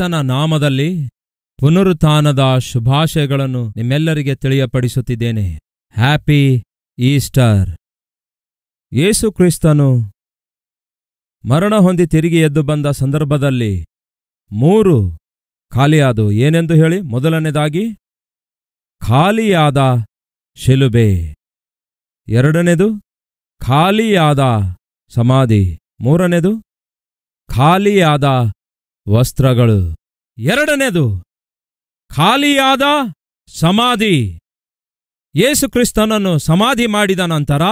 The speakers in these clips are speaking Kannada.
ಕರ್ತನ ನಾಮದಲ್ಲಿ ಪುನರುತ್ಥಾನದ ಶುಭಾಶಯಗಳನ್ನು ನಿಮ್ಮೆಲ್ಲರಿಗೆ ತಿಳಿಯಪಡಿಸುತ್ತಿದ್ದೇನೆ ಹ್ಯಾಪಿ ಈಸ್ಟರ್ ಯೇಸು ಕ್ರಿಸ್ತನು ಮರಣ ಹೊಂದಿ ತಿರುಗಿ ಎದ್ದು ಬಂದ ಸಂದರ್ಭದಲ್ಲಿ ಮೂರು ಖಾಲಿಯಾದು ಏನೆಂದು ಹೇಳಿ ಮೊದಲನೇದಾಗಿ ಖಾಲಿಯಾದ ಶಿಲುಬೆ ಎರಡನೇದು ಖಾಲಿಯಾದ ಸಮಾಧಿ ಮೂರನೇದು ಖಾಲಿಯಾದ ವಸ್ತ್ರಗಳು ಎರಡನೇದು ಖಾಲಿಯಾದ ಸಮಾಧಿ ಯೇಸುಕ್ರಿಸ್ತನನ್ನು ಕ್ರಿಸ್ತನನ್ನು ಸಮಾಧಿ ಮಾಡಿದ ನಂತರ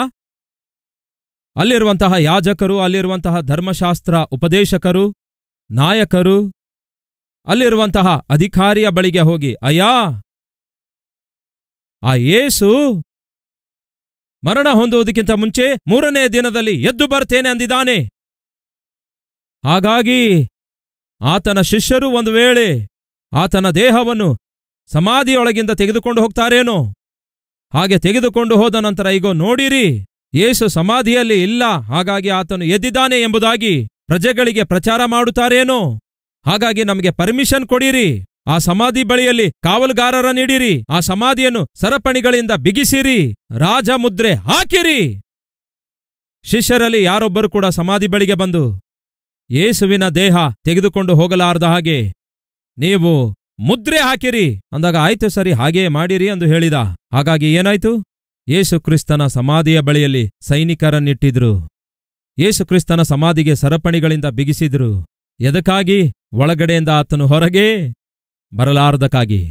ಅಲ್ಲಿರುವಂತಹ ಯಾಜಕರು ಅಲ್ಲಿರುವಂತಹ ಧರ್ಮಶಾಸ್ತ್ರ ಉಪದೇಶಕರು ನಾಯಕರು ಅಲ್ಲಿರುವಂತಹ ಅಧಿಕಾರಿಯ ಬಳಿಗೆ ಹೋಗಿ ಅಯ್ಯಾ ಆ ಯೇಸು ಮರಣ ಹೊಂದುವುದಕ್ಕಿಂತ ಮುಂಚೆ ಮೂರನೇ ದಿನದಲ್ಲಿ ಎದ್ದು ಬರ್ತೇನೆ ಅಂದಿದ್ದಾನೆ ಹಾಗಾಗಿ ಆತನ ಶಿಷ್ಯರು ಒಂದು ವೇಳೆ ಆತನ ದೇಹವನ್ನು ಸಮಾಧಿಯೊಳಗಿಂದ ತೆಗೆದುಕೊಂಡು ಹೋಗ್ತಾರೇನೋ ಹಾಗೆ ತೆಗೆದುಕೊಂಡು ಹೋದ ನಂತರ ಈಗೋ ನೋಡಿರಿ ಯೇಸು ಸಮಾಧಿಯಲ್ಲಿ ಇಲ್ಲ ಹಾಗಾಗಿ ಆತನು ಎದ್ದಿದ್ದಾನೆ ಎಂಬುದಾಗಿ ಪ್ರಜೆಗಳಿಗೆ ಪ್ರಚಾರ ಮಾಡುತ್ತಾರೇನೋ ಹಾಗಾಗಿ ನಮಗೆ ಪರ್ಮಿಷನ್ ಕೊಡಿರಿ ಆ ಸಮಾಧಿ ಬಳಿಯಲ್ಲಿ ಕಾವಲುಗಾರರ ನೀಡಿರಿ ಆ ಸಮಾಧಿಯನ್ನು ಸರಪಣಿಗಳಿಂದ ಬಿಗಿಸಿರಿ ರಾಜಮುದ್ರೆ ಹಾಕಿರಿ ಶಿಷ್ಯರಲ್ಲಿ ಯಾರೊಬ್ಬರು ಕೂಡ ಸಮಾಧಿ ಬಳಿಗೆ ಬಂದು ಯೇಸುವಿನ ದೇಹ ತೆಗೆದುಕೊಂಡು ಹೋಗಲಾರದ ಹಾಗೆ ನೀವು ಮುದ್ರೆ ಹಾಕಿರಿ ಅಂದಾಗ ಆಯ್ತು ಸರಿ ಹಾಗೇ ಮಾಡಿರಿ ಎಂದು ಹೇಳಿದ ಹಾಗಾಗಿ ಏನಾಯ್ತು ಯೇಸು ಸಮಾಧಿಯ ಬಳಿಯಲ್ಲಿ ಸೈನಿಕರನ್ನಿಟ್ಟಿದ್ರು ಯೇಸು ಸಮಾಧಿಗೆ ಸರಪಣಿಗಳಿಂದ ಬಿಗಿಸಿದ್ರು ಎದಕ್ಕಾಗಿ ಒಳಗಡೆಯಿಂದ ಆತನು ಹೊರಗೆ ಬರಲಾರ್ದಕ್ಕಾಗಿ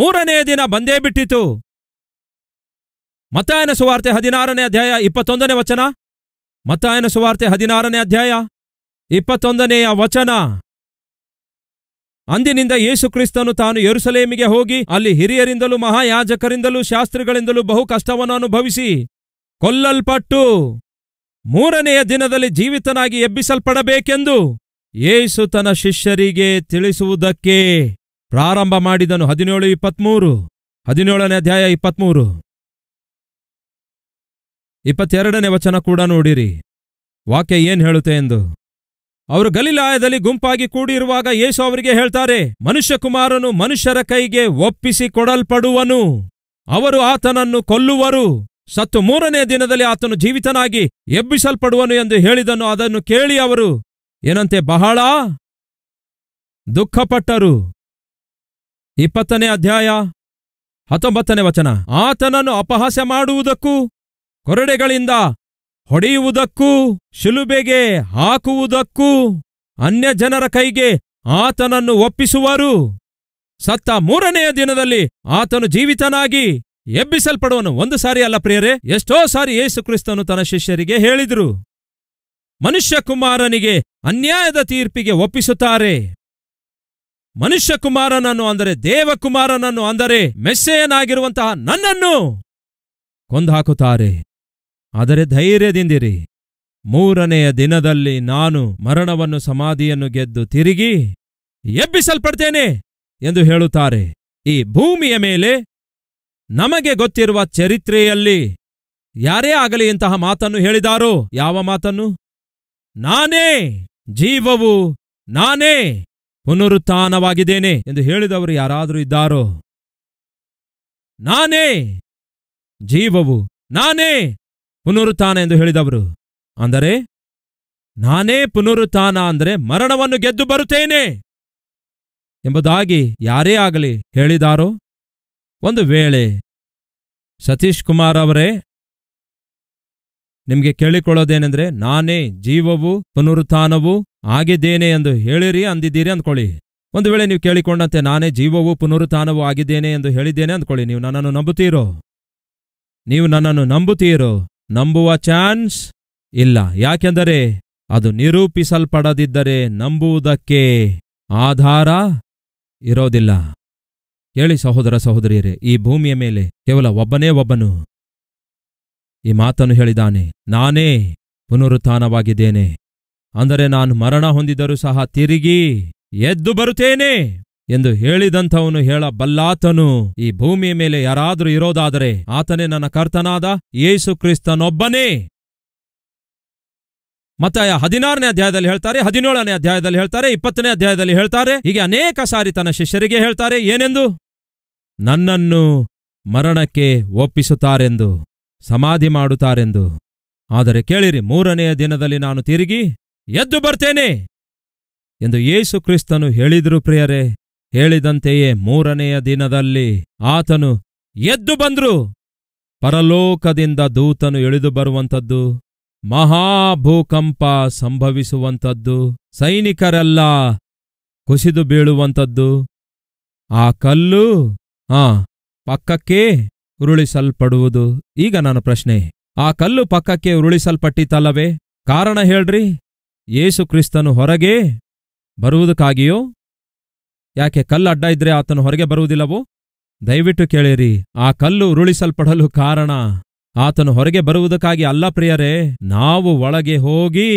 ಮೂರನೇ ದಿನ ಬಂದೇ ಬಿಟ್ಟಿತು ಮತಾಯನ ಸುವಾರ್ತೆ ಹದಿನಾರನೇ ಅಧ್ಯಾಯ ಇಪ್ಪತ್ತೊಂದನೇ ವಚನ ಮತ್ತಾಯನ ಸುವಾರ್ತೆ ಹದಿನಾರನೇ ಅಧ್ಯಾಯ ಇಪ್ಪತ್ತೊಂದನೆಯ ವಚನ ಅಂದಿನಿಂದ ಕ್ರಿಸ್ತನು ತಾನು ಯರುಸಲೇಮಿಗೆ ಹೋಗಿ ಅಲ್ಲಿ ಹಿರಿಯರಿಂದಲೂ ಮಹಾಯಾಜಕರಿಂದಲೂ ಶಾಸ್ತ್ರಿಗಳಿಂದಲೂ ಬಹು ಕಷ್ಟವನ್ನು ಅನುಭವಿಸಿ ಕೊಲ್ಲಲ್ಪಟ್ಟು ಮೂರನೆಯ ದಿನದಲ್ಲಿ ಜೀವಿತನಾಗಿ ಎಬ್ಬಿಸಲ್ಪಡಬೇಕೆಂದು ಯೇಸು ತನ್ನ ಶಿಷ್ಯರಿಗೆ ತಿಳಿಸುವುದಕ್ಕೆ ಪ್ರಾರಂಭ ಮಾಡಿದನು ಹದಿನೇಳು ಇಪ್ಪತ್ಮೂರು ಹದಿನೇಳನೇ ಅಧ್ಯಾಯ ಇಪ್ಪತ್ಮೂರು ಇಪ್ಪತ್ತೆರಡನೇ ವಚನ ಕೂಡ ನೋಡಿರಿ ವಾಕ್ಯ ಏನ್ ಹೇಳುತ್ತೆ ಎಂದು ಅವರು ಗಲೀಲಾಯದಲ್ಲಿ ಗುಂಪಾಗಿ ಕೂಡಿರುವಾಗ ಯೇಸು ಅವರಿಗೆ ಹೇಳ್ತಾರೆ ಮನುಷ್ಯಕುಮಾರನು ಮನುಷ್ಯರ ಕೈಗೆ ಒಪ್ಪಿಸಿ ಕೊಡಲ್ಪಡುವನು ಅವರು ಆತನನ್ನು ಕೊಲ್ಲುವರು ಸತ್ತು ಮೂರನೇ ದಿನದಲ್ಲಿ ಆತನು ಜೀವಿತನಾಗಿ ಎಬ್ಬಿಸಲ್ಪಡುವನು ಎಂದು ಹೇಳಿದನು ಅದನ್ನು ಕೇಳಿ ಅವರು ಏನಂತೆ ಬಹಳ ದುಃಖಪಟ್ಟರು ಇಪ್ಪತ್ತನೇ ಅಧ್ಯಾಯ ಹತ್ತೊಂಬತ್ತನೇ ವಚನ ಆತನನ್ನು ಅಪಹಾಸ್ಯ ಮಾಡುವುದಕ್ಕೂ ಕೊರಡೆಗಳಿಂದ ಹೊಡೆಯುವುದಕ್ಕೂ ಶಿಲುಬೆಗೆ ಹಾಕುವುದಕ್ಕೂ ಅನ್ಯ ಜನರ ಕೈಗೆ ಆತನನ್ನು ಒಪ್ಪಿಸುವರು ಸತ್ತ ಮೂರನೆಯ ದಿನದಲ್ಲಿ ಆತನು ಜೀವಿತನಾಗಿ ಎಬ್ಬಿಸಲ್ಪಡುವನು ಒಂದು ಸಾರಿ ಅಲ್ಲ ಪ್ರಿಯರೇ ಎಷ್ಟೋ ಸಾರಿ ಯೇಸು ತನ್ನ ಶಿಷ್ಯರಿಗೆ ಹೇಳಿದರು ಮನುಷ್ಯಕುಮಾರನಿಗೆ ಅನ್ಯಾಯದ ತೀರ್ಪಿಗೆ ಒಪ್ಪಿಸುತ್ತಾರೆ ಮನುಷ್ಯಕುಮಾರನನ್ನು ಅಂದರೆ ದೇವಕುಮಾರನನ್ನು ಅಂದರೆ ಮೆಸ್ಸೆಯನಾಗಿರುವಂತಹ ನನ್ನನ್ನು ಕೊಂದು ಆದರೆ ಧೈರ್ಯದಿಂದಿರಿ ಮೂರನೆಯ ದಿನದಲ್ಲಿ ನಾನು ಮರಣವನ್ನು ಸಮಾಧಿಯನ್ನು ಗೆದ್ದು ತಿರುಗಿ ಎಬ್ಬಿಸಲ್ಪಡ್ತೇನೆ ಎಂದು ಹೇಳುತ್ತಾರೆ ಈ ಭೂಮಿಯ ಮೇಲೆ ನಮಗೆ ಗೊತ್ತಿರುವ ಚರಿತ್ರೆಯಲ್ಲಿ ಯಾರೇ ಆಗಲಿ ಇಂತಹ ಮಾತನ್ನು ಹೇಳಿದಾರೋ ಯಾವ ಮಾತನ್ನು ನಾನೇ ಜೀವವು ನಾನೇ ಪುನರುತ್ಥಾನವಾಗಿದ್ದೇನೆ ಎಂದು ಹೇಳಿದವರು ಯಾರಾದರೂ ಇದ್ದಾರೋ ನಾನೇ ಜೀವವು ನಾನೇ ಪುನರುತ್ಥಾನ ಎಂದು ಹೇಳಿದವರು ಅಂದರೆ ನಾನೇ ಪುನರುತ್ಥಾನ ಅಂದರೆ ಮರಣವನ್ನು ಗೆದ್ದು ಬರುತ್ತೇನೆ ಎಂಬುದಾಗಿ ಯಾರೇ ಆಗಲಿ ಹೇಳಿದಾರೋ ಒಂದು ವೇಳೆ ಸತೀಶ್ ಕುಮಾರ್ ಅವರೇ ನಿಮಗೆ ಕೇಳಿಕೊಳ್ಳೋದೇನೆಂದ್ರೆ ನಾನೇ ಜೀವವು ಪುನರುತ್ಥಾನವು ಆಗಿದ್ದೇನೆ ಎಂದು ಹೇಳಿರಿ ಅಂದಿದ್ದೀರಿ ಅಂದ್ಕೊಳ್ಳಿ ಒಂದು ವೇಳೆ ನೀವು ಕೇಳಿಕೊಂಡಂತೆ ನಾನೇ ಜೀವವು ಪುನರುತ್ಥಾನವೂ ಆಗಿದ್ದೇನೆ ಎಂದು ಹೇಳಿದ್ದೇನೆ ಅಂದ್ಕೊಳ್ಳಿ ನೀವು ನನ್ನನ್ನು ನಂಬುತ್ತೀರೋ ನೀವು ನನ್ನನ್ನು ನಂಬುತ್ತೀರೋ ನಂಬುವ ಚಾನ್ಸ್ ಇಲ್ಲ ಯಾಕೆಂದರೆ ಅದು ನಿರೂಪಿಸಲ್ಪಡದಿದ್ದರೆ ನಂಬುವುದಕ್ಕೆ ಆಧಾರ ಇರೋದಿಲ್ಲ ಕೇಳಿ ಸಹೋದರ ಸಹೋದರಿಯರೇ ಈ ಭೂಮಿಯ ಮೇಲೆ ಕೇವಲ ಒಬ್ಬನೇ ಒಬ್ಬನು ಈ ಮಾತನ್ನು ಹೇಳಿದಾನೆ ನಾನೇ ಪುನರುತ್ಥಾನವಾಗಿದ್ದೇನೆ ಅಂದರೆ ನಾನು ಮರಣ ಹೊಂದಿದರೂ ಸಹ ತಿರುಗಿ ಎದ್ದು ಬರುತ್ತೇನೆ ಎಂದು ಹೇಳಿದಂಥವನು ಹೇಳಬಲ್ಲಾತನು ಈ ಭೂಮಿಯ ಮೇಲೆ ಯಾರಾದರೂ ಇರೋದಾದರೆ ಆತನೇ ನನ್ನ ಕರ್ತನಾದ ಯೇಸು ಕ್ರಿಸ್ತನೊಬ್ಬನೇ ಮತ್ತಾಯ ಹದಿನಾರನೇ ಅಧ್ಯಾಯದಲ್ಲಿ ಹೇಳ್ತಾರೆ ಹದಿನೇಳನೇ ಅಧ್ಯಾಯದಲ್ಲಿ ಹೇಳ್ತಾರೆ ಇಪ್ಪತ್ತನೇ ಅಧ್ಯಾಯದಲ್ಲಿ ಹೇಳ್ತಾರೆ ಹೀಗೆ ಅನೇಕ ಸಾರಿ ತನ್ನ ಶಿಷ್ಯರಿಗೆ ಹೇಳ್ತಾರೆ ಏನೆಂದು ನನ್ನನ್ನು ಮರಣಕ್ಕೆ ಒಪ್ಪಿಸುತ್ತಾರೆಂದು ಸಮಾಧಿ ಮಾಡುತ್ತಾರೆಂದು ಆದರೆ ಕೇಳಿರಿ ಮೂರನೆಯ ದಿನದಲ್ಲಿ ನಾನು ತಿರುಗಿ ಎದ್ದು ಬರ್ತೇನೆ ಎಂದು ಯೇಸು ಕ್ರಿಸ್ತನು ಹೇಳಿದ್ರು ಪ್ರಿಯರೇ ಹೇಳಿದಂತೆಯೇ ಮೂರನೆಯ ದಿನದಲ್ಲಿ ಆತನು ಎದ್ದು ಬಂದ್ರು ಪರಲೋಕದಿಂದ ದೂತನು ಇಳಿದು ಬರುವಂಥದ್ದು ಮಹಾಭೂಕಂಪ ಸಂಭವಿಸುವಂಥದ್ದು ಸೈನಿಕರೆಲ್ಲ ಕುಸಿದು ಬೀಳುವಂಥದ್ದು ಆ ಕಲ್ಲು ಆ ಪಕ್ಕಕ್ಕೆ ಉರುಳಿಸಲ್ಪಡುವುದು ಈಗ ನಾನು ಪ್ರಶ್ನೆ ಆ ಕಲ್ಲು ಪಕ್ಕಕ್ಕೆ ಉರುಳಿಸಲ್ಪಟ್ಟಿತಲ್ಲವೇ ಕಾರಣ ಹೇಳ್ರಿ ಯೇಸು ಕ್ರಿಸ್ತನು ಹೊರಗೆ ಬರುವುದಕ್ಕಾಗಿಯೋ ಯಾಕೆ ಕಲ್ಲು ಅಡ್ಡ ಇದ್ರೆ ಆತನು ಹೊರಗೆ ಬರುವುದಿಲ್ಲವೋ ದಯವಿಟ್ಟು ಕೇಳಿರಿ ಆ ಕಲ್ಲು ಉರುಳಿಸಲ್ಪಡಲು ಕಾರಣ ಆತನು ಹೊರಗೆ ಬರುವುದಕ್ಕಾಗಿ ಅಲ್ಲ ಪ್ರಿಯರೇ ನಾವು ಒಳಗೆ ಹೋಗಿ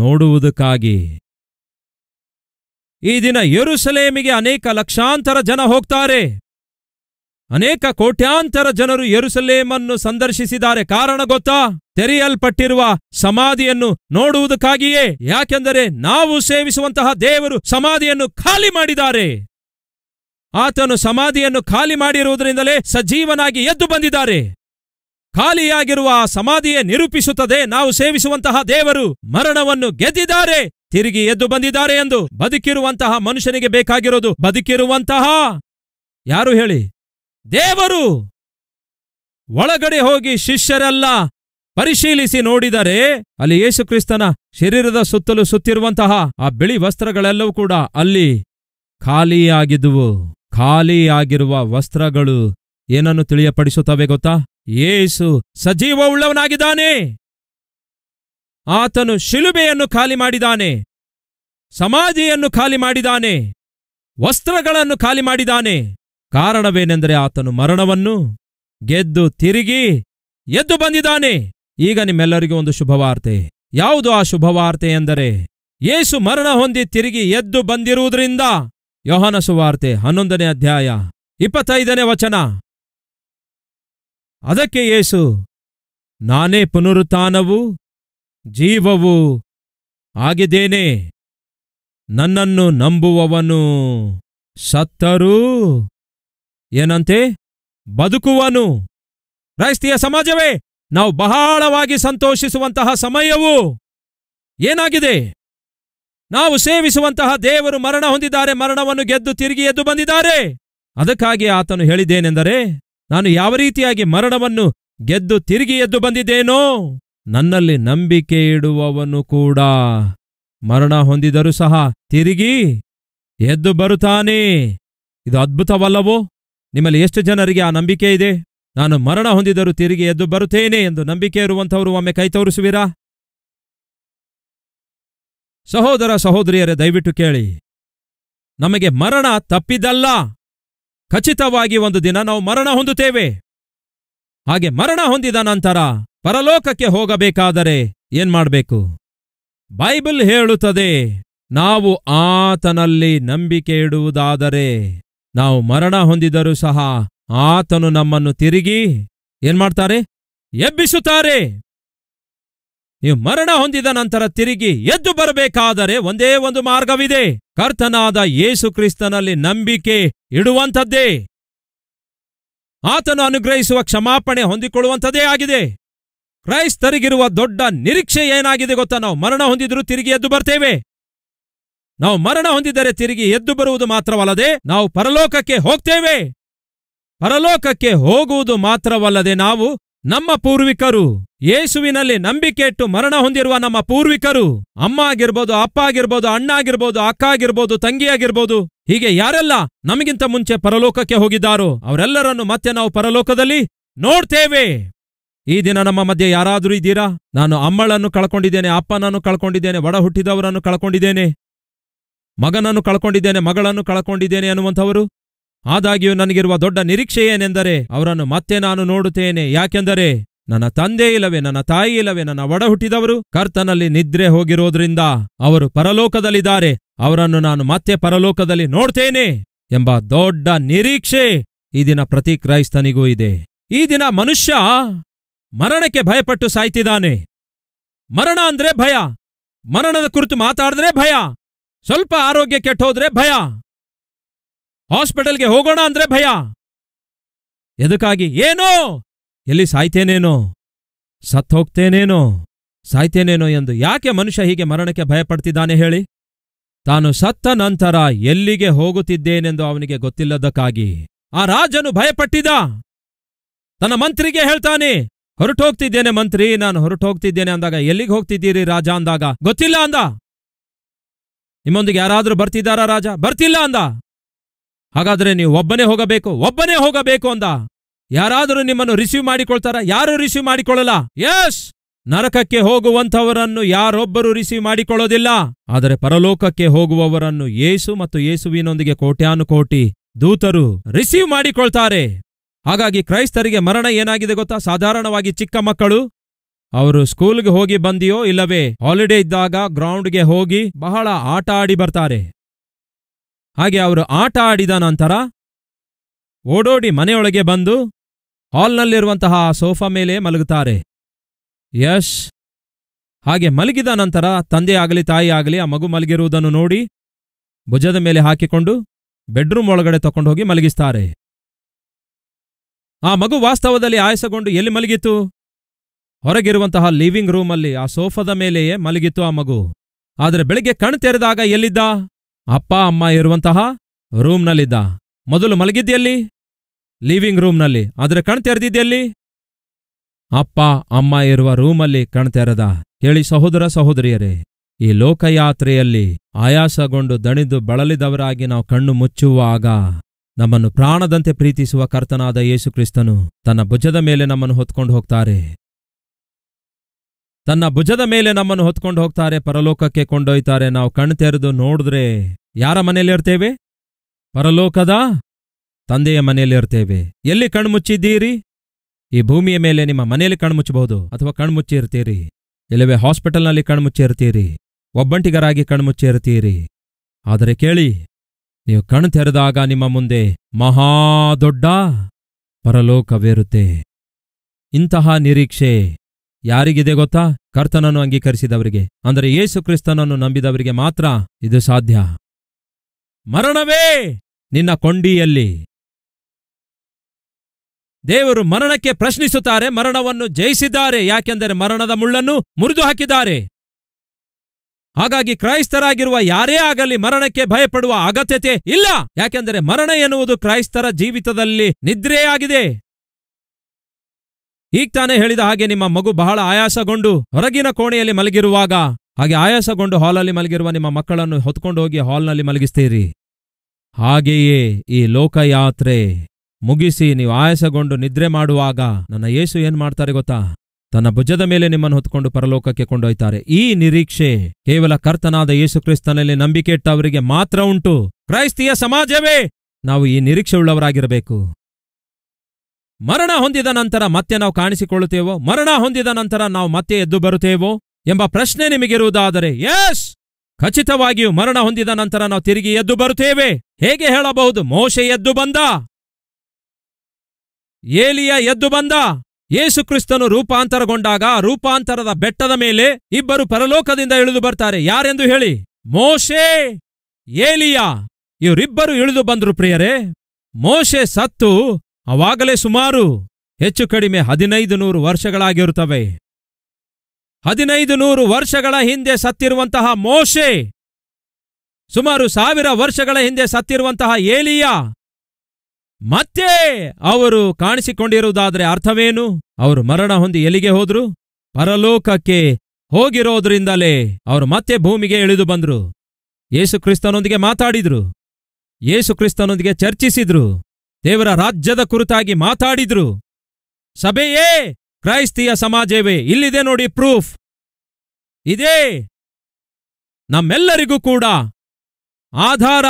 ನೋಡುವುದಕ್ಕಾಗಿ ಈ ದಿನ ಯರುಸಲೇಮಿಗೆ ಅನೇಕ ಲಕ್ಷಾಂತರ ಜನ ಹೋಗ್ತಾರೆ ಅನೇಕ ಕೋಟ್ಯಾಂತರ ಜನರು ಯರುಸಲೇಮನ್ನು ಸಂದರ್ಶಿಸಿದ್ದಾರೆ ಕಾರಣ ಗೊತ್ತಾ ತೆರೆಯಲ್ಪಟ್ಟಿರುವ ಸಮಾಧಿಯನ್ನು ನೋಡುವುದಕ್ಕಾಗಿಯೇ ಯಾಕೆಂದರೆ ನಾವು ಸೇವಿಸುವಂತಹ ದೇವರು ಸಮಾಧಿಯನ್ನು ಖಾಲಿ ಮಾಡಿದ್ದಾರೆ ಆತನು ಸಮಾಧಿಯನ್ನು ಖಾಲಿ ಮಾಡಿರುವುದರಿಂದಲೇ ಸಜೀವನಾಗಿ ಎದ್ದು ಬಂದಿದ್ದಾರೆ ಖಾಲಿಯಾಗಿರುವ ಆ ಸಮಾಧಿಯೇ ನಿರೂಪಿಸುತ್ತದೆ ನಾವು ಸೇವಿಸುವಂತಹ ದೇವರು ಮರಣವನ್ನು ಗೆದ್ದಿದ್ದಾರೆ ತಿರುಗಿ ಎದ್ದು ಬಂದಿದ್ದಾರೆ ಎಂದು ಬದುಕಿರುವಂತಹ ಮನುಷ್ಯನಿಗೆ ಬೇಕಾಗಿರೋದು ಬದುಕಿರುವಂತಹ ಯಾರು ಹೇಳಿ ದೇವರು ಒಳಗಡೆ ಹೋಗಿ ಶಿಷ್ಯರೆಲ್ಲ ಪರಿಶೀಲಿಸಿ ನೋಡಿದರೆ ಅಲ್ಲಿ ಯೇಸುಕ್ರಿಸ್ತನ ಶರೀರದ ಸುತ್ತಲೂ ಸುತ್ತಿರುವಂತಹ ಆ ಬಿಳಿ ವಸ್ತ್ರಗಳೆಲ್ಲವೂ ಕೂಡ ಅಲ್ಲಿ ಖಾಲಿಯಾಗಿದ್ದುವು ಖಾಲಿಯಾಗಿರುವ ವಸ್ತ್ರಗಳು ಏನನ್ನು ತಿಳಿಯಪಡಿಸುತ್ತವೆ ಗೊತ್ತಾ ಏಸು ಸಜೀವವುಳ್ಳವನಾಗಿದ್ದಾನೆ ಆತನು ಶಿಲುಬೆಯನ್ನು ಖಾಲಿ ಮಾಡಿದಾನೆ ಸಮಾಧಿಯನ್ನು ಖಾಲಿ ಮಾಡಿದಾನೆ ವಸ್ತ್ರಗಳನ್ನು ಖಾಲಿ ಮಾಡಿದಾನೆ ಕಾರಣವೇನೆಂದರೆ ಆತನು ಮರಣವನ್ನು ಗೆದ್ದು ತಿರುಗಿ ಎದ್ದು ಬಂದಿದ್ದಾನೆ ಈಗ ನಿಮ್ಮೆಲ್ಲರಿಗೂ ಒಂದು ಶುಭವಾರ್ತೆ ಯಾವುದು ಆ ಶುಭವಾರ್ತೆ ಎಂದರೆ ಯೇಸು ಮರಣ ಹೊಂದಿ ತಿರುಗಿ ಎದ್ದು ಬಂದಿರುವುದರಿಂದ ಯೋಹನ ಸುವಾರ್ತೆ ಹನ್ನೊಂದನೇ ಅಧ್ಯಾಯ ಇಪ್ಪತ್ತೈದನೇ ವಚನ ಅದಕ್ಕೆ ಯೇಸು ನಾನೇ ಪುನರುತ್ಥಾನವು ಜೀವವು ಆಗಿದ್ದೇನೆ ನನ್ನನ್ನು ನಂಬುವವನು ಸತ್ತರೂ ಏನಂತೆ ಬದುಕುವನು ರೈಸ್ತಿಯ ಸಮಾಜವೇ ನಾವು ಬಹಳವಾಗಿ ಸಂತೋಷಿಸುವಂತಹ ಸಮಯವು ಏನಾಗಿದೆ ನಾವು ಸೇವಿಸುವಂತಹ ದೇವರು ಮರಣ ಹೊಂದಿದ್ದಾರೆ ಮರಣವನ್ನು ಗೆದ್ದು ತಿರುಗಿ ಎದ್ದು ಬಂದಿದ್ದಾರೆ ಅದಕ್ಕಾಗಿ ಆತನು ಹೇಳಿದ್ದೇನೆಂದರೆ ನಾನು ಯಾವ ರೀತಿಯಾಗಿ ಮರಣವನ್ನು ಗೆದ್ದು ತಿರುಗಿ ಎದ್ದು ಬಂದಿದ್ದೇನೋ ನನ್ನಲ್ಲಿ ನಂಬಿಕೆ ಇಡುವವನು ಕೂಡ ಮರಣ ಹೊಂದಿದರೂ ಸಹ ತಿರುಗಿ ಎದ್ದು ಬರುತ್ತಾನೆ ಇದು ಅದ್ಭುತವಲ್ಲವೋ ನಿಮ್ಮಲ್ಲಿ ಎಷ್ಟು ಜನರಿಗೆ ಆ ನಂಬಿಕೆ ಇದೆ ನಾನು ಮರಣ ಹೊಂದಿದರೂ ತಿರುಗಿ ಎದ್ದು ಬರುತ್ತೇನೆ ಎಂದು ನಂಬಿಕೆ ಇರುವಂಥವರು ಒಮ್ಮೆ ಕೈ ತೋರಿಸುವಿರಾ ಸಹೋದರ ಸಹೋದರಿಯರೇ ದಯವಿಟ್ಟು ಕೇಳಿ ನಮಗೆ ಮರಣ ತಪ್ಪಿದ್ದಲ್ಲ ಖಚಿತವಾಗಿ ಒಂದು ದಿನ ನಾವು ಮರಣ ಹೊಂದುತ್ತೇವೆ ಹಾಗೆ ಮರಣ ಹೊಂದಿದ ನಂತರ ಪರಲೋಕಕ್ಕೆ ಹೋಗಬೇಕಾದರೆ ಮಾಡಬೇಕು ಬೈಬಲ್ ಹೇಳುತ್ತದೆ ನಾವು ಆತನಲ್ಲಿ ನಂಬಿಕೆ ಇಡುವುದಾದರೆ ನಾವು ಮರಣ ಹೊಂದಿದರೂ ಸಹ ಆತನು ನಮ್ಮನ್ನು ತಿರುಗಿ ಏನ್ಮಾಡ್ತಾರೆ ಎಬ್ಬಿಸುತ್ತಾರೆ ನೀವು ಮರಣ ಹೊಂದಿದ ನಂತರ ತಿರುಗಿ ಎದ್ದು ಬರಬೇಕಾದರೆ ಒಂದೇ ಒಂದು ಮಾರ್ಗವಿದೆ ಕರ್ತನಾದ ಯೇಸು ಕ್ರಿಸ್ತನಲ್ಲಿ ನಂಬಿಕೆ ಇಡುವಂಥದ್ದೇ ಆತನು ಅನುಗ್ರಹಿಸುವ ಕ್ಷಮಾಪಣೆ ಹೊಂದಿಕೊಳ್ಳುವಂಥದ್ದೇ ಆಗಿದೆ ಕ್ರೈಸ್ತರಿಗಿರುವ ದೊಡ್ಡ ನಿರೀಕ್ಷೆ ಏನಾಗಿದೆ ಗೊತ್ತಾ ನಾವು ಮರಣ ಹೊಂದಿದ್ರೂ ತಿರುಗಿ ಎದ್ದು ಬರ್ತೇವೆ ನಾವು ಮರಣ ಹೊಂದಿದರೆ ತಿರುಗಿ ಎದ್ದು ಬರುವುದು ಮಾತ್ರವಲ್ಲದೆ ನಾವು ಪರಲೋಕಕ್ಕೆ ಹೋಗ್ತೇವೆ ಪರಲೋಕಕ್ಕೆ ಹೋಗುವುದು ಮಾತ್ರವಲ್ಲದೆ ನಾವು ನಮ್ಮ ಪೂರ್ವಿಕರು ಯೇಸುವಿನಲ್ಲಿ ನಂಬಿಕೆ ಇಟ್ಟು ಮರಣ ಹೊಂದಿರುವ ನಮ್ಮ ಪೂರ್ವಿಕರು ಅಮ್ಮ ಆಗಿರ್ಬೋದು ಅಪ್ಪ ಆಗಿರ್ಬೋದು ಅಣ್ಣ ಆಗಿರ್ಬೋದು ಅಕ್ಕ ಆಗಿರ್ಬೋದು ತಂಗಿ ಆಗಿರ್ಬೋದು ಹೀಗೆ ಯಾರೆಲ್ಲ ನಮಗಿಂತ ಮುಂಚೆ ಪರಲೋಕಕ್ಕೆ ಹೋಗಿದ್ದಾರೋ ಅವರೆಲ್ಲರನ್ನು ಮತ್ತೆ ನಾವು ಪರಲೋಕದಲ್ಲಿ ನೋಡ್ತೇವೆ ಈ ದಿನ ನಮ್ಮ ಮಧ್ಯೆ ಯಾರಾದರೂ ಇದ್ದೀರಾ ನಾನು ಅಮ್ಮಳನ್ನು ಕಳ್ಕೊಂಡಿದ್ದೇನೆ ಅಪ್ಪನನ್ನು ಕಳ್ಕೊಂಡಿದ್ದೇನೆ ಒಡ ಹುಟ್ಟಿದವರನ್ನು ಕಳ್ಕೊಂಡಿದ್ದೇನೆ ಮಗನನ್ನು ಕಳ್ಕೊಂಡಿದ್ದೇನೆ ಮಗಳನ್ನು ಕಳ್ಕೊಂಡಿದ್ದೇನೆ ಅನ್ನುವಂಥವರು ಆದಾಗ್ಯೂ ನನಗಿರುವ ದೊಡ್ಡ ನಿರೀಕ್ಷೆ ಏನೆಂದರೆ ಅವರನ್ನು ಮತ್ತೆ ನಾನು ನೋಡುತ್ತೇನೆ ಯಾಕೆಂದರೆ ನನ್ನ ತಂದೆ ಇಲ್ಲವೇ ನನ್ನ ತಾಯಿ ಇಲ್ಲವೇ ನನ್ನ ಒಡ ಹುಟ್ಟಿದವರು ಕರ್ತನಲ್ಲಿ ನಿದ್ರೆ ಹೋಗಿರೋದ್ರಿಂದ ಅವರು ಪರಲೋಕದಲ್ಲಿದ್ದಾರೆ ಅವರನ್ನು ನಾನು ಮತ್ತೆ ಪರಲೋಕದಲ್ಲಿ ನೋಡ್ತೇನೆ ಎಂಬ ದೊಡ್ಡ ನಿರೀಕ್ಷೆ ಈ ದಿನ ಪ್ರತಿ ಕ್ರೈಸ್ತನಿಗೂ ಇದೆ ಈ ದಿನ ಮನುಷ್ಯ ಮರಣಕ್ಕೆ ಭಯಪಟ್ಟು ಸಾಯ್ತಿದ್ದಾನೆ ಮರಣ ಅಂದ್ರೆ ಭಯ ಮರಣದ ಕುರಿತು ಮಾತಾಡಿದ್ರೆ ಭಯ ಸ್ವಲ್ಪ ಆರೋಗ್ಯ ಕೆಟ್ಟೋದ್ರೆ ಭಯ ಹಾಸ್ಪಿಟಲ್ಗೆ ಹೋಗೋಣ ಅಂದ್ರೆ ಭಯ ಎದಕ್ಕಾಗಿ ಏನೋ ಎಲ್ಲಿ ಸಾಯ್ತೇನೇನೋ ಸತ್ತೋಗ್ತೇನೇನೋ ಸಾಯ್ತೇನೇನೋ ಎಂದು ಯಾಕೆ ಮನುಷ್ಯ ಹೀಗೆ ಮರಣಕ್ಕೆ ಭಯಪಡ್ತಿದ್ದಾನೆ ಹೇಳಿ ತಾನು ಸತ್ತ ನಂತರ ಎಲ್ಲಿಗೆ ಹೋಗುತ್ತಿದ್ದೇನೆಂದು ಅವನಿಗೆ ಗೊತ್ತಿಲ್ಲದಕ್ಕಾಗಿ ಆ ರಾಜನು ಭಯಪಟ್ಟಿದ ತನ್ನ ಮಂತ್ರಿಗೆ ಹೇಳ್ತಾನೆ ಹೊರಟೋಗ್ತಿದ್ದೇನೆ ಮಂತ್ರಿ ನಾನು ಹೋಗ್ತಿದ್ದೇನೆ ಅಂದಾಗ ಎಲ್ಲಿಗೆ ಹೋಗ್ತಿದ್ದೀರಿ ರಾಜ ಅಂದಾಗ ಗೊತ್ತಿಲ್ಲ ಅಂದ ನಿಮ್ಮೊಂದಿಗೆ ಯಾರಾದರೂ ಬರ್ತಿದ್ದಾರಾ ರಾಜ ಬರ್ತಿಲ್ಲ ಅಂದ ಹಾಗಾದ್ರೆ ನೀವು ಒಬ್ಬನೇ ಹೋಗಬೇಕು ಒಬ್ಬನೇ ಹೋಗಬೇಕು ಅಂದ ಯಾರಾದರೂ ನಿಮ್ಮನ್ನು ರಿಸೀವ್ ಮಾಡಿಕೊಳ್ತಾರ ಯಾರು ರಿಸೀವ್ ಮಾಡಿಕೊಳ್ಳಲ್ಲ ಯಸ್ ನರಕಕ್ಕೆ ಹೋಗುವಂಥವರನ್ನು ಯಾರೊಬ್ಬರು ರಿಸೀವ್ ಮಾಡಿಕೊಳ್ಳೋದಿಲ್ಲ ಆದರೆ ಪರಲೋಕಕ್ಕೆ ಹೋಗುವವರನ್ನು ಯೇಸು ಮತ್ತು ಯೇಸುವಿನೊಂದಿಗೆ ಕೋಟಿ ದೂತರು ರಿಸೀವ್ ಮಾಡಿಕೊಳ್ತಾರೆ ಹಾಗಾಗಿ ಕ್ರೈಸ್ತರಿಗೆ ಮರಣ ಏನಾಗಿದೆ ಗೊತ್ತಾ ಸಾಧಾರಣವಾಗಿ ಚಿಕ್ಕ ಮಕ್ಕಳು ಅವರು ಸ್ಕೂಲ್ಗೆ ಹೋಗಿ ಬಂದಿಯೋ ಇಲ್ಲವೇ ಹಾಲಿಡೇ ಇದ್ದಾಗ ಗ್ರೌಂಡ್ಗೆ ಹೋಗಿ ಬಹಳ ಆಟ ಆಡಿ ಬರ್ತಾರೆ ಹಾಗೆ ಅವರು ಆಟ ಆಡಿದ ನಂತರ ಓಡೋಡಿ ಮನೆಯೊಳಗೆ ಬಂದು ಹಾಲ್ನಲ್ಲಿರುವಂತಹ ಸೋಫಾ ಮೇಲೆ ಮಲಗುತ್ತಾರೆ ಯಶ್ ಹಾಗೆ ಮಲಗಿದ ನಂತರ ತಂದೆ ಆಗಲಿ ತಾಯಿ ಆಗಲಿ ಆ ಮಗು ಮಲಗಿರುವುದನ್ನು ನೋಡಿ ಭುಜದ ಮೇಲೆ ಹಾಕಿಕೊಂಡು ಬೆಡ್ರೂಮ್ ಒಳಗಡೆ ತಕೊಂಡು ಹೋಗಿ ಮಲಗಿಸ್ತಾರೆ ಆ ಮಗು ವಾಸ್ತವದಲ್ಲಿ ಆಯಸಗೊಂಡು ಎಲ್ಲಿ ಮಲಗಿತು ಹೊರಗಿರುವಂತಹ ಲಿವಿಂಗ್ ರೂಮಲ್ಲಿ ಆ ಸೋಫಾದ ಮೇಲೆಯೇ ಮಲಗಿತ್ತು ಆ ಮಗು ಆದರೆ ಬೆಳಿಗ್ಗೆ ಕಣ್ ತೆರೆದಾಗ ಎಲ್ಲಿದ್ದ ಅಪ್ಪ ಅಮ್ಮ ಇರುವಂತಹ ರೂಮ್ನಲ್ಲಿದ್ದ ಮೊದಲು ಮಲಗಿದ್ದೆಯಲ್ಲಿ ಲಿವಿಂಗ್ ರೂಮ್ನಲ್ಲಿ ಆದರೆ ಕಣ್ ತೆರೆದಿದ್ದೆಯಲ್ಲಿ ಅಪ್ಪ ಅಮ್ಮ ಇರುವ ರೂಮಲ್ಲಿ ಕಣ್ ತೆರೆದ ಕೇಳಿ ಸಹೋದರ ಸಹೋದರಿಯರೇ ಈ ಲೋಕಯಾತ್ರೆಯಲ್ಲಿ ಆಯಾಸಗೊಂಡು ದಣಿದು ಬಳಲಿದವರಾಗಿ ನಾವು ಕಣ್ಣು ಮುಚ್ಚುವಾಗ ನಮ್ಮನ್ನು ಪ್ರಾಣದಂತೆ ಪ್ರೀತಿಸುವ ಕರ್ತನಾದ ಯೇಸುಕ್ರಿಸ್ತನು ತನ್ನ ಭುಜದ ಮೇಲೆ ನಮ್ಮನ್ನು ಹೊತ್ಕೊಂಡು ಹೋಗ್ತಾರೆ ತನ್ನ ಭುಜದ ಮೇಲೆ ನಮ್ಮನ್ನು ಹೊತ್ಕೊಂಡು ಹೋಗ್ತಾರೆ ಪರಲೋಕಕ್ಕೆ ಕೊಂಡೊಯ್ತಾರೆ ನಾವು ಕಣ್ ತೆರೆದು ನೋಡಿದ್ರೆ ಯಾರ ಇರ್ತೇವೆ ಪರಲೋಕದ ತಂದೆಯ ಮನೆಯಲ್ಲಿರ್ತೇವೆ ಎಲ್ಲಿ ಕಣ್ಮುಚ್ಚಿದ್ದೀರಿ ಈ ಭೂಮಿಯ ಮೇಲೆ ನಿಮ್ಮ ಮನೆಯಲ್ಲಿ ಕಣ್ಮುಚ್ಚಬಹುದು ಅಥವಾ ಕಣ್ಮುಚ್ಚಿ ಇರ್ತೀರಿ ಇಲ್ಲವೇ ಹಾಸ್ಪಿಟಲ್ನಲ್ಲಿ ಕಣ್ಮುಚ್ಚಿರ್ತೀರಿ ಇರ್ತೀರಿ ಒಬ್ಬಂಟಿಗರಾಗಿ ಕಣ್ಮುಚ್ಚಿರ್ತೀರಿ ಇರ್ತೀರಿ ಆದರೆ ಕೇಳಿ ನೀವು ಕಣ್ ತೆರೆದಾಗ ನಿಮ್ಮ ಮುಂದೆ ಮಹಾ ದೊಡ್ಡ ಪರಲೋಕವೇರುತ್ತೆ ಇಂತಹ ನಿರೀಕ್ಷೆ ಯಾರಿಗಿದೆ ಗೊತ್ತಾ ಕರ್ತನನ್ನು ಅಂಗೀಕರಿಸಿದವರಿಗೆ ಅಂದರೆ ಯೇಸು ಕ್ರಿಸ್ತನನ್ನು ನಂಬಿದವರಿಗೆ ಮಾತ್ರ ಇದು ಸಾಧ್ಯ ಮರಣವೇ ನಿನ್ನ ಕೊಂಡಿಯಲ್ಲಿ ದೇವರು ಮರಣಕ್ಕೆ ಪ್ರಶ್ನಿಸುತ್ತಾರೆ ಮರಣವನ್ನು ಜಯಿಸಿದ್ದಾರೆ ಯಾಕೆಂದರೆ ಮರಣದ ಮುಳ್ಳನ್ನು ಮುರಿದು ಹಾಕಿದ್ದಾರೆ ಹಾಗಾಗಿ ಕ್ರೈಸ್ತರಾಗಿರುವ ಯಾರೇ ಆಗಲಿ ಮರಣಕ್ಕೆ ಭಯಪಡುವ ಅಗತ್ಯತೆ ಇಲ್ಲ ಯಾಕೆಂದರೆ ಮರಣ ಎನ್ನುವುದು ಕ್ರೈಸ್ತರ ಜೀವಿತದಲ್ಲಿ ನಿದ್ರೆಯಾಗಿದೆ ಈಗ ತಾನೇ ಹೇಳಿದ ಹಾಗೆ ನಿಮ್ಮ ಮಗು ಬಹಳ ಆಯಾಸಗೊಂಡು ಹೊರಗಿನ ಕೋಣೆಯಲ್ಲಿ ಮಲಗಿರುವಾಗ ಹಾಗೆ ಆಯಾಸಗೊಂಡು ಹಾಲಲ್ಲಿ ಮಲಗಿರುವ ನಿಮ್ಮ ಮಕ್ಕಳನ್ನು ಹೊತ್ಕೊಂಡು ಹೋಗಿ ಹಾಲ್ನಲ್ಲಿ ಮಲಗಿಸ್ತೀರಿ ಹಾಗೆಯೇ ಈ ಲೋಕಯಾತ್ರೆ ಮುಗಿಸಿ ನೀವು ಆಯಾಸಗೊಂಡು ನಿದ್ರೆ ಮಾಡುವಾಗ ನನ್ನ ಯೇಸು ಏನ್ ಮಾಡ್ತಾರೆ ಗೊತ್ತಾ ತನ್ನ ಭುಜದ ಮೇಲೆ ನಿಮ್ಮನ್ನು ಹೊತ್ಕೊಂಡು ಪರಲೋಕಕ್ಕೆ ಕೊಂಡೊಯ್ತಾರೆ ಈ ನಿರೀಕ್ಷೆ ಕೇವಲ ಕರ್ತನಾದ ಯೇಸು ಕ್ರಿಸ್ತನಲ್ಲಿ ನಂಬಿಕೆ ಇಟ್ಟವರಿಗೆ ಮಾತ್ರ ಉಂಟು ಕ್ರೈಸ್ತಿಯ ಸಮಾಜವೇ ನಾವು ಈ ನಿರೀಕ್ಷೆ ಉಳ್ಳವರಾಗಿರಬೇಕು ಮರಣ ಹೊಂದಿದ ನಂತರ ಮತ್ತೆ ನಾವು ಕಾಣಿಸಿಕೊಳ್ಳುತ್ತೇವೋ ಮರಣ ಹೊಂದಿದ ನಂತರ ನಾವು ಮತ್ತೆ ಎದ್ದು ಬರುತ್ತೇವೋ ಎಂಬ ಪ್ರಶ್ನೆ ನಿಮಗಿರುವುದಾದರೆ ಯಸ್ ಖಚಿತವಾಗಿಯೂ ಮರಣ ಹೊಂದಿದ ನಂತರ ನಾವು ತಿರುಗಿ ಎದ್ದು ಬರುತ್ತೇವೆ ಹೇಗೆ ಹೇಳಬಹುದು ಮೋಶೆ ಎದ್ದು ಬಂದ ಏಲಿಯ ಎದ್ದು ಬಂದ ಯೇಸು ರೂಪಾಂತರಗೊಂಡಾಗ ರೂಪಾಂತರದ ಬೆಟ್ಟದ ಮೇಲೆ ಇಬ್ಬರು ಪರಲೋಕದಿಂದ ಇಳಿದು ಬರ್ತಾರೆ ಯಾರೆಂದು ಹೇಳಿ ಮೋಶೆ ಏಲಿಯ ಇವರಿಬ್ಬರು ಇಳಿದು ಬಂದ್ರು ಪ್ರಿಯರೇ ಮೋಶೆ ಸತ್ತು ಅವಾಗಲೇ ಸುಮಾರು ಹೆಚ್ಚು ಕಡಿಮೆ ಹದಿನೈದು ನೂರು ವರ್ಷಗಳಾಗಿರುತ್ತವೆ ಹದಿನೈದು ನೂರು ವರ್ಷಗಳ ಹಿಂದೆ ಸತ್ತಿರುವಂತಹ ಮೋಶೆ ಸುಮಾರು ಸಾವಿರ ವರ್ಷಗಳ ಹಿಂದೆ ಸತ್ತಿರುವಂತಹ ಏಲಿಯ ಮತ್ತೆ ಅವರು ಕಾಣಿಸಿಕೊಂಡಿರುವುದಾದರೆ ಅರ್ಥವೇನು ಅವರು ಮರಣ ಹೊಂದಿ ಎಲ್ಲಿಗೆ ಹೋದ್ರು ಪರಲೋಕಕ್ಕೆ ಹೋಗಿರೋದ್ರಿಂದಲೇ ಅವರು ಮತ್ತೆ ಭೂಮಿಗೆ ಇಳಿದು ಬಂದ್ರು ಯೇಸು ಕ್ರಿಸ್ತನೊಂದಿಗೆ ಮಾತಾಡಿದ್ರು ಯೇಸು ಕ್ರಿಸ್ತನೊಂದಿಗೆ ಚರ್ಚಿಸಿದ್ರು ದೇವರ ರಾಜ್ಯದ ಕುರಿತಾಗಿ ಮಾತಾಡಿದ್ರು ಸಭೆಯೇ ಕ್ರೈಸ್ತಿಯ ಸಮಾಜವೇ ಇಲ್ಲಿದೆ ನೋಡಿ ಪ್ರೂಫ್ ಇದೇ ನಮ್ಮೆಲ್ಲರಿಗೂ ಕೂಡ ಆಧಾರ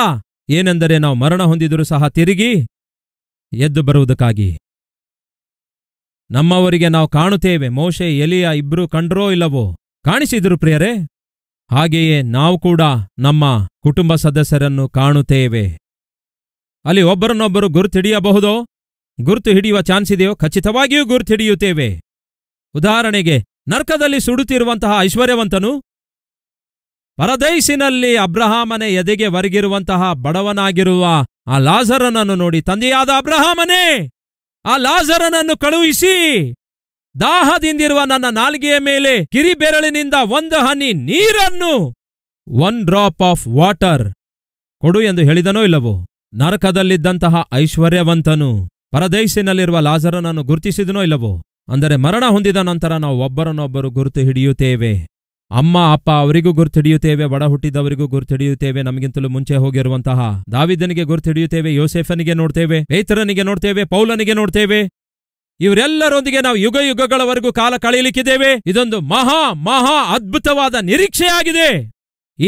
ಏನೆಂದರೆ ನಾವು ಮರಣ ಹೊಂದಿದರೂ ಸಹ ತಿರುಗಿ ಎದ್ದು ಬರುವುದಕ್ಕಾಗಿ ನಮ್ಮವರಿಗೆ ನಾವು ಕಾಣುತ್ತೇವೆ ಮೋಶೆ ಎಲಿಯ ಇಬ್ರು ಕಂಡ್ರೋ ಇಲ್ಲವೋ ಕಾಣಿಸಿದ್ರು ಪ್ರಿಯರೇ ಹಾಗೆಯೇ ನಾವು ಕೂಡ ನಮ್ಮ ಕುಟುಂಬ ಸದಸ್ಯರನ್ನು ಕಾಣುತ್ತೇವೆ ಅಲ್ಲಿ ಒಬ್ಬರನ್ನೊಬ್ಬರು ಗುರುತು ಹಿಡಿಯಬಹುದೋ ಗುರುತು ಹಿಡಿಯುವ ಚಾನ್ಸ್ ಇದೆಯೋ ಖಚಿತವಾಗಿಯೂ ಗುರುತು ಹಿಡಿಯುತ್ತೇವೆ ಉದಾಹರಣೆಗೆ ನರ್ಕದಲ್ಲಿ ಸುಡುತ್ತಿರುವಂತಹ ಐಶ್ವರ್ಯವಂತನು ಪರದೈಸಿನಲ್ಲಿ ಅಬ್ರಹಾಮನೆ ಎದೆಗೆ ಒರಗಿರುವಂತಹ ಬಡವನಾಗಿರುವ ಆ ಲಾಜರನನ್ನು ನೋಡಿ ತಂದೆಯಾದ ಅಬ್ರಹಾಮನೇ ಆ ಲಾಜರನನ್ನು ಕಳುಹಿಸಿ ದಾಹದಿಂದಿರುವ ನನ್ನ ನಾಲಿಗೆಯ ಮೇಲೆ ಕಿರಿಬೆರಳಿನಿಂದ ಒಂದು ಹನಿ ನೀರನ್ನು ಒನ್ ಡ್ರಾಪ್ ಆಫ್ ವಾಟರ್ ಕೊಡು ಎಂದು ಹೇಳಿದನೋ ಇಲ್ಲವೋ ನರಕದಲ್ಲಿದ್ದಂತಹ ಐಶ್ವರ್ಯವಂತನು ಪರದೇಶಿನಲ್ಲಿರುವ ಲಾಜರನನ್ನು ಗುರುತಿಸಿದನೋ ಇಲ್ಲವೋ ಅಂದರೆ ಮರಣ ಹೊಂದಿದ ನಂತರ ನಾವು ಒಬ್ಬರನ್ನೊಬ್ಬರು ಗುರುತು ಹಿಡಿಯುತ್ತೇವೆ ಅಮ್ಮ ಅಪ್ಪ ಅವರಿಗೂ ಗುರುತು ಹಿಡಿಯುತ್ತೇವೆ ಬಡ ಹುಟ್ಟಿದವರಿಗೂ ಗುರುತು ಹಿಡಿಯುತ್ತೇವೆ ನಮಗಿಂತಲೂ ಮುಂಚೆ ಹೋಗಿರುವಂತಹ ದಾವಿದನಿಗೆ ಗುರುತು ಹಿಡಿಯುತ್ತೇವೆ ಯೋಸೆಫನಿಗೆ ನೋಡ್ತೇವೆ ರೈತರನಿಗೆ ನೋಡ್ತೇವೆ ಪೌಲನಿಗೆ ನೋಡ್ತೇವೆ ಇವರೆಲ್ಲರೊಂದಿಗೆ ನಾವು ಯುಗ ಯುಗಗಳವರೆಗೂ ಕಾಲ ಕಳೆಯಲಿಕ್ಕಿದ್ದೇವೆ ಇದೊಂದು ಮಹಾ ಮಹಾ ಅದ್ಭುತವಾದ ನಿರೀಕ್ಷೆಯಾಗಿದೆ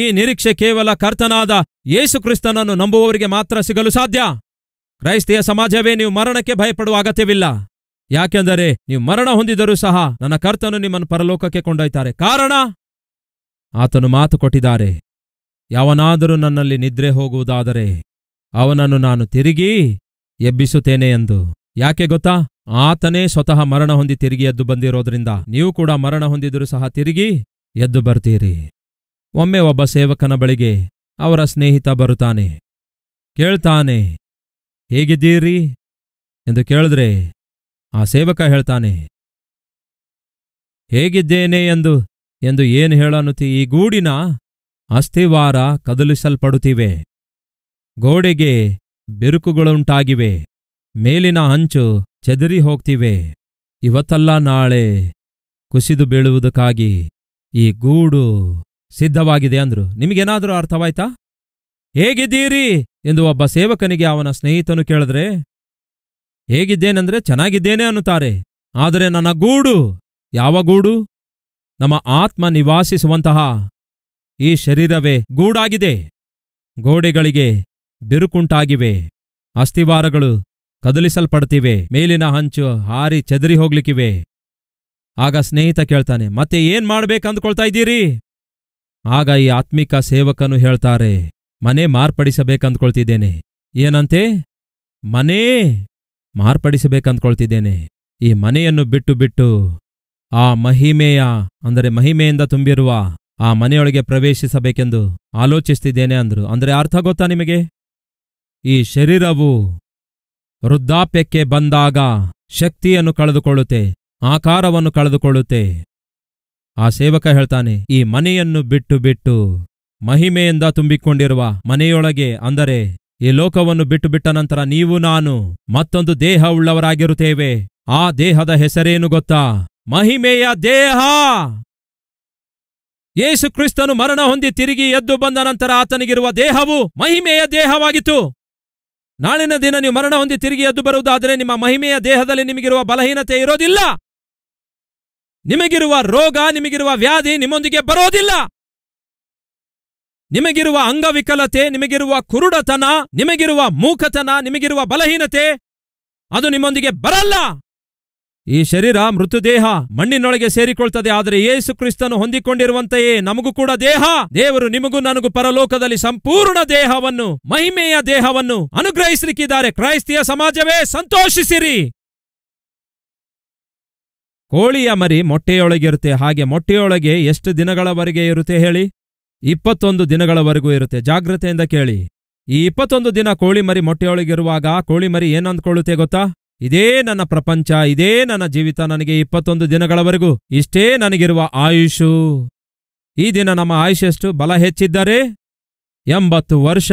ಈ ನಿರೀಕ್ಷೆ ಕೇವಲ ಕರ್ತನಾದ ಯೇಸುಕ್ರಿಸ್ತನನ್ನು ನಂಬುವವರಿಗೆ ಮಾತ್ರ ಸಿಗಲು ಸಾಧ್ಯ ಕ್ರೈಸ್ತಿಯ ಸಮಾಜವೇ ನೀವು ಮರಣಕ್ಕೆ ಭಯಪಡುವ ಅಗತ್ಯವಿಲ್ಲ ಯಾಕೆಂದರೆ ನೀವು ಮರಣ ಹೊಂದಿದರೂ ಸಹ ನನ್ನ ಕರ್ತನು ನಿಮ್ಮನ್ನು ಪರಲೋಕಕ್ಕೆ ಕೊಂಡೊಯ್ತಾರೆ ಕಾರಣ ಆತನು ಮಾತು ಕೊಟ್ಟಿದ್ದಾರೆ ಯಾವನಾದರೂ ನನ್ನಲ್ಲಿ ನಿದ್ರೆ ಹೋಗುವುದಾದರೆ ಅವನನ್ನು ನಾನು ತಿರುಗಿ ಎಬ್ಬಿಸುತ್ತೇನೆ ಎಂದು ಯಾಕೆ ಗೊತ್ತಾ ಆತನೇ ಸ್ವತಃ ಮರಣ ಹೊಂದಿ ತಿರುಗಿ ಎದ್ದು ಬಂದಿರೋದ್ರಿಂದ ನೀವು ಕೂಡ ಮರಣ ಹೊಂದಿದರೂ ಸಹ ತಿರುಗಿ ಎದ್ದು ಬರ್ತೀರಿ ಒಮ್ಮೆ ಒಬ್ಬ ಸೇವಕನ ಬಳಿಗೆ ಅವರ ಸ್ನೇಹಿತ ಬರುತ್ತಾನೆ ಕೇಳ್ತಾನೆ ಹೇಗಿದ್ದೀರಿ ಎಂದು ಕೇಳಿದ್ರೆ ಆ ಸೇವಕ ಹೇಳ್ತಾನೆ ಹೇಗಿದ್ದೇನೆ ಎಂದು ಎಂದು ಏನು ಹೇಳನುತಿ ಈ ಗೂಡಿನ ಅಸ್ಥಿವಾರ ಕದಲಿಸಲ್ಪಡುತ್ತಿವೆ ಗೋಡೆಗೆ ಬಿರುಕುಗಳುಂಟಾಗಿವೆ ಮೇಲಿನ ಹಂಚು ಚದರಿ ಹೋಗ್ತಿವೆ ಇವತ್ತಲ್ಲ ನಾಳೆ ಕುಸಿದು ಬೀಳುವುದಕ್ಕಾಗಿ ಈ ಗೂಡು ಸಿದ್ಧವಾಗಿದೆ ಅಂದ್ರು ನಿಮಗೇನಾದರೂ ಅರ್ಥವಾಯ್ತಾ ಹೇಗಿದ್ದೀರಿ ಎಂದು ಒಬ್ಬ ಸೇವಕನಿಗೆ ಅವನ ಸ್ನೇಹಿತನು ಕೇಳಿದ್ರೆ ಹೇಗಿದ್ದೇನೆಂದ್ರೆ ಚೆನ್ನಾಗಿದ್ದೇನೆ ಅನ್ನುತ್ತಾರೆ ಆದರೆ ನನ್ನ ಗೂಡು ಯಾವ ಗೂಡು ನಮ್ಮ ಆತ್ಮ ನಿವಾಸಿಸುವಂತಹ ಈ ಶರೀರವೇ ಗೂಡಾಗಿದೆ ಗೋಡೆಗಳಿಗೆ ಬಿರುಕುಂಟಾಗಿವೆ ಅಸ್ಥಿವಾರಗಳು ಕದಲಿಸಲ್ಪಡ್ತಿವೆ ಮೇಲಿನ ಹಂಚು ಹಾರಿ ಚದರಿ ಹೋಗ್ಲಿಕ್ಕಿವೆ ಆಗ ಸ್ನೇಹಿತ ಕೇಳ್ತಾನೆ ಮತ್ತೆ ಏನ್ ಮಾಡ್ಬೇಕಂದ್ಕೊಳ್ತಾ ಇದ್ದೀರಿ ಆಗ ಈ ಆತ್ಮಿಕ ಸೇವಕನು ಹೇಳ್ತಾರೆ ಮನೆ ಮಾರ್ಪಡಿಸಬೇಕಂದ್ಕೊಳ್ತಿದ್ದೇನೆ ಏನಂತೆ ಮನೇ ಮಾರ್ಪಡಿಸಬೇಕಂದ್ಕೊಳ್ತಿದ್ದೇನೆ ಈ ಮನೆಯನ್ನು ಬಿಟ್ಟು ಬಿಟ್ಟು ಆ ಮಹಿಮೆಯ ಅಂದರೆ ಮಹಿಮೆಯಿಂದ ತುಂಬಿರುವ ಆ ಮನೆಯೊಳಗೆ ಪ್ರವೇಶಿಸಬೇಕೆಂದು ಆಲೋಚಿಸ್ತಿದ್ದೇನೆ ಅಂದ್ರು ಅಂದರೆ ಅರ್ಥ ಗೊತ್ತಾ ನಿಮಗೆ ಈ ಶರೀರವು ವೃದ್ಧಾಪ್ಯಕ್ಕೆ ಬಂದಾಗ ಶಕ್ತಿಯನ್ನು ಕಳೆದುಕೊಳ್ಳುತ್ತೆ ಆಕಾರವನ್ನು ಕಳೆದುಕೊಳ್ಳುತ್ತೆ ಆ ಸೇವಕ ಹೇಳ್ತಾನೆ ಈ ಮನೆಯನ್ನು ಬಿಟ್ಟು ಬಿಟ್ಟು ಮಹಿಮೆಯಿಂದ ತುಂಬಿಕೊಂಡಿರುವ ಮನೆಯೊಳಗೆ ಅಂದರೆ ಈ ಲೋಕವನ್ನು ಬಿಟ್ಟು ಬಿಟ್ಟ ನಂತರ ನೀವು ನಾನು ಮತ್ತೊಂದು ದೇಹ ಉಳ್ಳವರಾಗಿರುತ್ತೇವೆ ಆ ದೇಹದ ಹೆಸರೇನು ಗೊತ್ತಾ ಮಹಿಮೆಯ ದೇಹ ಯೇಸು ಕ್ರಿಸ್ತನು ಮರಣ ಹೊಂದಿ ತಿರುಗಿ ಎದ್ದು ಬಂದ ನಂತರ ಆತನಿಗಿರುವ ದೇಹವು ಮಹಿಮೆಯ ದೇಹವಾಗಿತ್ತು ನಾಳಿನ ದಿನ ನೀವು ಮರಣ ಹೊಂದಿ ತಿರುಗಿ ಎದ್ದು ಬರುವುದಾದರೆ ನಿಮ್ಮ ಮಹಿಮೆಯ ದೇಹದಲ್ಲಿ ನಿಮಗಿರುವ ಬಲಹೀನತೆ ಇರೋದಿಲ್ಲ ನಿಮಗಿರುವ ರೋಗ ನಿಮಗಿರುವ ವ್ಯಾಧಿ ನಿಮ್ಮೊಂದಿಗೆ ಬರೋದಿಲ್ಲ ನಿಮಗಿರುವ ಅಂಗವಿಕಲತೆ ನಿಮಗಿರುವ ಕುರುಡತನ ನಿಮಗಿರುವ ಮೂಕತನ ನಿಮಗಿರುವ ಬಲಹೀನತೆ ಅದು ನಿಮ್ಮೊಂದಿಗೆ ಬರಲ್ಲ ಈ ಶರೀರ ಮೃತದೇಹ ಮಣ್ಣಿನೊಳಗೆ ಸೇರಿಕೊಳ್ತದೆ ಆದರೆ ಯೇಸು ಕ್ರಿಸ್ತನು ಹೊಂದಿಕೊಂಡಿರುವಂತೆಯೇ ನಮಗೂ ಕೂಡ ದೇಹ ದೇವರು ನಿಮಗೂ ನನಗೂ ಪರಲೋಕದಲ್ಲಿ ಸಂಪೂರ್ಣ ದೇಹವನ್ನು ಮಹಿಮೆಯ ದೇಹವನ್ನು ಅನುಗ್ರಹಿಸಲಿಕ್ಕಿದ್ದಾರೆ ಕ್ರೈಸ್ತಿಯ ಸಮಾಜವೇ ಸಂತೋಷಿಸಿರಿ ಕೋಳಿಯ ಮರಿ ಮೊಟ್ಟೆಯೊಳಗಿರುತ್ತೆ ಹಾಗೆ ಮೊಟ್ಟೆಯೊಳಗೆ ಎಷ್ಟು ದಿನಗಳವರೆಗೆ ಇರುತ್ತೆ ಹೇಳಿ ಇಪ್ಪತ್ತೊಂದು ದಿನಗಳವರೆಗೂ ಇರುತ್ತೆ ಜಾಗ್ರತೆಯಿಂದ ಕೇಳಿ ಈ ಇಪ್ಪತ್ತೊಂದು ದಿನ ಕೋಳಿ ಮರಿ ಮೊಟ್ಟೆಯೊಳಗಿರುವಾಗ ಕೋಳಿ ಮರಿ ಏನಂದ್ಕೊಳ್ಳುತ್ತೆ ಗೊತ್ತಾ ಇದೇ ನನ್ನ ಪ್ರಪಂಚ ಇದೇ ನನ್ನ ಜೀವಿತ ನನಗೆ ಇಪ್ಪತ್ತೊಂದು ದಿನಗಳವರೆಗೂ ಇಷ್ಟೇ ನನಗಿರುವ ಆಯುಷು ಈ ದಿನ ನಮ್ಮ ಆಯುಷ್ ಬಲ ಹೆಚ್ಚಿದ್ದರೆ ಎಂಬತ್ತು ವರ್ಷ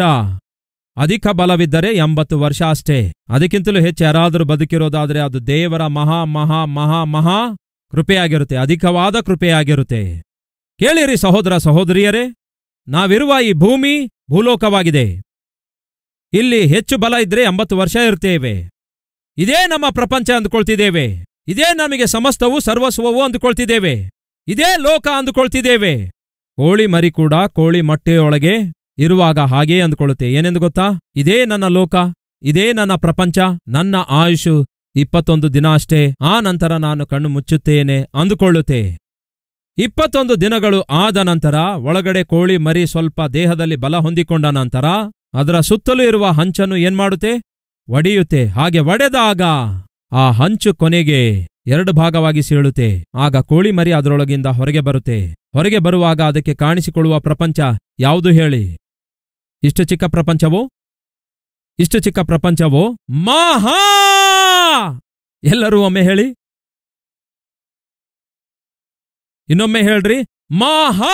ಅಧಿಕ ಬಲವಿದ್ದರೆ ಎಂಬತ್ತು ವರ್ಷ ಅಷ್ಟೇ ಅದಕ್ಕಿಂತಲೂ ಹೆಚ್ಚು ಯಾರಾದರೂ ಬದುಕಿರೋದಾದರೆ ಅದು ದೇವರ ಮಹಾ ಮಹಾ ಮಹಾ ಮಹಾ ಕೃಪೆಯಾಗಿರುತ್ತೆ ಅಧಿಕವಾದ ಕೃಪೆಯಾಗಿರುತ್ತೆ ಕೇಳಿರಿ ಸಹೋದರ ಸಹೋದರಿಯರೇ ನಾವಿರುವ ಈ ಭೂಮಿ ಭೂಲೋಕವಾಗಿದೆ ಇಲ್ಲಿ ಹೆಚ್ಚು ಬಲ ಇದ್ರೆ ಎಂಬತ್ತು ವರ್ಷ ಇರ್ತೇವೆ ಇದೇ ನಮ್ಮ ಪ್ರಪಂಚ ಅಂದುಕೊಳ್ತಿದ್ದೇವೆ ಇದೇ ನಮಗೆ ಸಮಸ್ತವು ಸರ್ವಸ್ವವು ಅಂದುಕೊಳ್ತಿದ್ದೇವೆ ಇದೇ ಲೋಕ ಅಂದುಕೊಳ್ತಿದ್ದೇವೆ ಕೋಳಿ ಮರಿ ಕೂಡ ಕೋಳಿ ಮೊಟ್ಟೆಯೊಳಗೆ ಇರುವಾಗ ಹಾಗೇ ಅಂದುಕೊಳ್ಳುತ್ತೆ ಏನೆಂದು ಗೊತ್ತಾ ಇದೇ ನನ್ನ ಲೋಕ ಇದೇ ನನ್ನ ಪ್ರಪಂಚ ನನ್ನ ಆಯುಷು ಇಪ್ಪತ್ತೊಂದು ದಿನ ಅಷ್ಟೇ ಆ ನಂತರ ನಾನು ಕಣ್ಣು ಮುಚ್ಚುತ್ತೇನೆ ಅಂದುಕೊಳ್ಳುತ್ತೆ ಇಪ್ಪತ್ತೊಂದು ದಿನಗಳು ಆದ ನಂತರ ಒಳಗಡೆ ಕೋಳಿ ಮರಿ ಸ್ವಲ್ಪ ದೇಹದಲ್ಲಿ ಬಲ ಹೊಂದಿಕೊಂಡ ನಂತರ ಅದರ ಸುತ್ತಲೂ ಇರುವ ಹಂಚನ್ನು ಏನ್ಮಾಡುತ್ತೆ ಒಡೆಯುತ್ತೆ ಹಾಗೆ ಒಡೆದಾಗ ಆ ಹಂಚು ಕೊನೆಗೆ ಎರಡು ಭಾಗವಾಗಿ ಸೀಳುತ್ತೆ ಆಗ ಕೋಳಿ ಮರಿ ಅದರೊಳಗಿಂದ ಹೊರಗೆ ಬರುತ್ತೆ ಹೊರಗೆ ಬರುವಾಗ ಅದಕ್ಕೆ ಕಾಣಿಸಿಕೊಳ್ಳುವ ಪ್ರಪಂಚ ಯಾವುದು ಹೇಳಿ ಇಷ್ಟು ಚಿಕ್ಕ ಪ್ರಪಂಚವೋ ಇಷ್ಟು ಚಿಕ್ಕ ಪ್ರಪಂಚವೋ ಮಹಾ ಎಲ್ಲರೂ ಒಮ್ಮೆ ಹೇಳಿ ಇನ್ನೊಮ್ಮೆ ಹೇಳ್ರಿ ಮಹಾ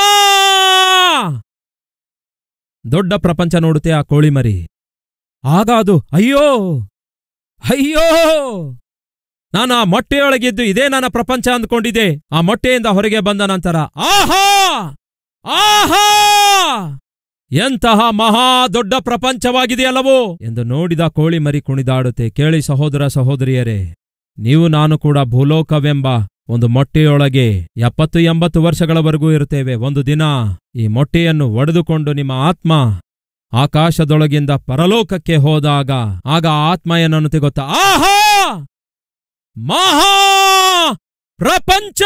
ದೊಡ್ಡ ಪ್ರಪಂಚ ನೋಡುತ್ತೆ ಆ ಕೋಳಿ ಮರಿ ಆಗ ಅದು ಅಯ್ಯೋ ಅಯ್ಯೋ ನಾನು ಆ ಮೊಟ್ಟೆಯೊಳಗಿದ್ದು ಇದೇ ನನ್ನ ಪ್ರಪಂಚ ಅಂದ್ಕೊಂಡಿದ್ದೆ ಆ ಮೊಟ್ಟೆಯಿಂದ ಹೊರಗೆ ಬಂದ ನಂತರ ಆಹಾ ಆಹಾ ಎಂತಹ ಮಹಾ ದೊಡ್ಡ ಪ್ರಪಂಚವಾಗಿದೆಯಲ್ಲವೋ ಎಂದು ನೋಡಿದ ಕೋಳಿ ಮರಿ ಕುಣಿದಾಡುತ್ತೆ ಕೇಳಿ ಸಹೋದರ ಸಹೋದರಿಯರೇ ನೀವು ನಾನು ಕೂಡ ಭೂಲೋಕವೆಂಬ ಒಂದು ಮೊಟ್ಟೆಯೊಳಗೆ ಎಪ್ಪತ್ತು ಎಂಬತ್ತು ವರ್ಷಗಳವರೆಗೂ ಇರುತ್ತೇವೆ ಒಂದು ದಿನ ಈ ಮೊಟ್ಟೆಯನ್ನು ಒಡೆದುಕೊಂಡು ನಿಮ್ಮ ಆತ್ಮ ಆಕಾಶದೊಳಗಿಂದ ಪರಲೋಕಕ್ಕೆ ಹೋದಾಗ ಆಗ ಆತ್ಮ ಏನನ್ನು ಗೊತ್ತಾ ಆಹಾ ಮಹಾ ಪ್ರಪಂಚ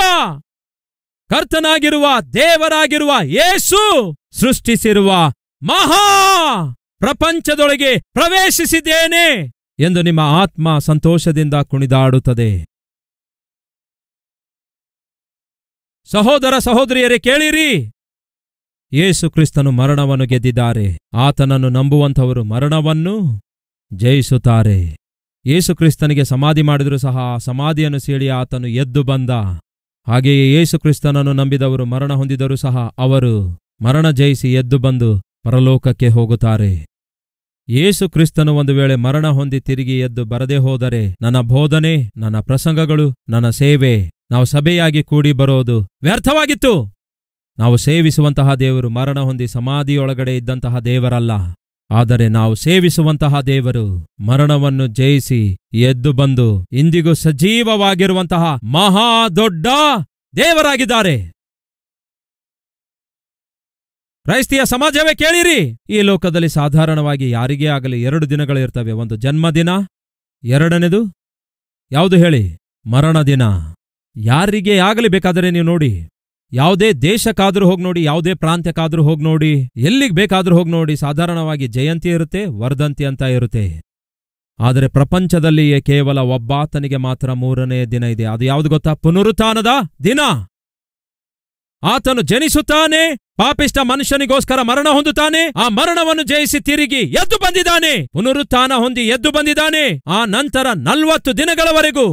ಕರ್ತನಾಗಿರುವ ದೇವರಾಗಿರುವ ಯೇಸು ಸೃಷ್ಟಿಸಿರುವ ಮಹಾ ಪ್ರಪಂಚದೊಳಗೆ ಪ್ರವೇಶಿಸಿದ್ದೇನೆ ಎಂದು ನಿಮ್ಮ ಆತ್ಮ ಸಂತೋಷದಿಂದ ಕುಣಿದಾಡುತ್ತದೆ ಸಹೋದರ ಸಹೋದರಿಯರೇ ಕೇಳಿರಿ ಯೇಸು ಕ್ರಿಸ್ತನು ಮರಣವನ್ನು ಗೆದ್ದಿದ್ದಾರೆ ಆತನನ್ನು ನಂಬುವಂಥವರು ಮರಣವನ್ನು ಜಯಿಸುತ್ತಾರೆ ಯೇಸು ಕ್ರಿಸ್ತನಿಗೆ ಸಮಾಧಿ ಮಾಡಿದರೂ ಸಹ ಸಮಾಧಿಯನ್ನು ಸೀಳಿ ಆತನು ಎದ್ದು ಬಂದ ಹಾಗೆಯೇ ಯೇಸು ಕ್ರಿಸ್ತನನ್ನು ನಂಬಿದವರು ಮರಣ ಹೊಂದಿದರೂ ಸಹ ಅವರು ಮರಣ ಜಯಿಸಿ ಎದ್ದು ಬಂದು ಪರಲೋಕಕ್ಕೆ ಹೋಗುತ್ತಾರೆ ಯೇಸು ಕ್ರಿಸ್ತನು ಒಂದು ವೇಳೆ ಮರಣ ಹೊಂದಿ ತಿರುಗಿ ಎದ್ದು ಬರದೇ ಹೋದರೆ ನನ್ನ ಬೋಧನೆ ನನ್ನ ಪ್ರಸಂಗಗಳು ನನ್ನ ಸೇವೆ ನಾವು ಸಭೆಯಾಗಿ ಕೂಡಿ ಬರೋದು ವ್ಯರ್ಥವಾಗಿತ್ತು ನಾವು ಸೇವಿಸುವಂತಹ ದೇವರು ಮರಣ ಹೊಂದಿ ಸಮಾಧಿಯೊಳಗಡೆ ಇದ್ದಂತಹ ದೇವರಲ್ಲ ಆದರೆ ನಾವು ಸೇವಿಸುವಂತಹ ದೇವರು ಮರಣವನ್ನು ಜಯಿಸಿ ಎದ್ದು ಬಂದು ಇಂದಿಗೂ ಸಜೀವವಾಗಿರುವಂತಹ ಮಹಾ ದೊಡ್ಡ ದೇವರಾಗಿದ್ದಾರೆ ಕ್ರೈಸ್ತಿಯ ಸಮಾಜವೇ ಕೇಳಿರಿ ಈ ಲೋಕದಲ್ಲಿ ಸಾಧಾರಣವಾಗಿ ಯಾರಿಗೇ ಆಗಲಿ ಎರಡು ದಿನಗಳಿರ್ತವೆ ಒಂದು ಜನ್ಮದಿನ ಎರಡನೇದು ಯಾವುದು ಹೇಳಿ ಮರಣ ದಿನ ಯಾರಿಗೆ ಆಗಲಿ ಬೇಕಾದರೆ ನೀವು ನೋಡಿ ಯಾವುದೇ ದೇಶಕ್ಕಾದ್ರೂ ಹೋಗಿ ನೋಡಿ ಯಾವುದೇ ಪ್ರಾಂತ್ಯಕ್ಕಾದರೂ ಹೋಗಿ ನೋಡಿ ಎಲ್ಲಿಗೆ ಬೇಕಾದರೂ ಹೋಗಿ ನೋಡಿ ಸಾಧಾರಣವಾಗಿ ಜಯಂತಿ ಇರುತ್ತೆ ವರ್ಧಂತಿ ಅಂತ ಇರುತ್ತೆ ಆದರೆ ಪ್ರಪಂಚದಲ್ಲಿಯೇ ಕೇವಲ ಒಬ್ಬಾತನಿಗೆ ಮಾತ್ರ ಮೂರನೇ ದಿನ ಇದೆ ಅದು ಯಾವುದು ಗೊತ್ತಾ ಪುನರುತ್ಥಾನದ ದಿನ ಆತನು ಜನಿಸುತ್ತಾನೆ ಪಾಪಿಷ್ಟ ಮನುಷ್ಯನಿಗೋಸ್ಕರ ಮರಣ ಹೊಂದುತ್ತಾನೆ ಆ ಮರಣವನ್ನು ಜಯಿಸಿ ತಿರುಗಿ ಎದ್ದು ಬಂದಿದ್ದಾನೆ ಪುನರುತ್ಥಾನ ಹೊಂದಿ ಎದ್ದು ಬಂದಿದ್ದಾನೆ ಆ ನಂತರ ನಲ್ವತ್ತು ದಿನಗಳವರೆಗೂ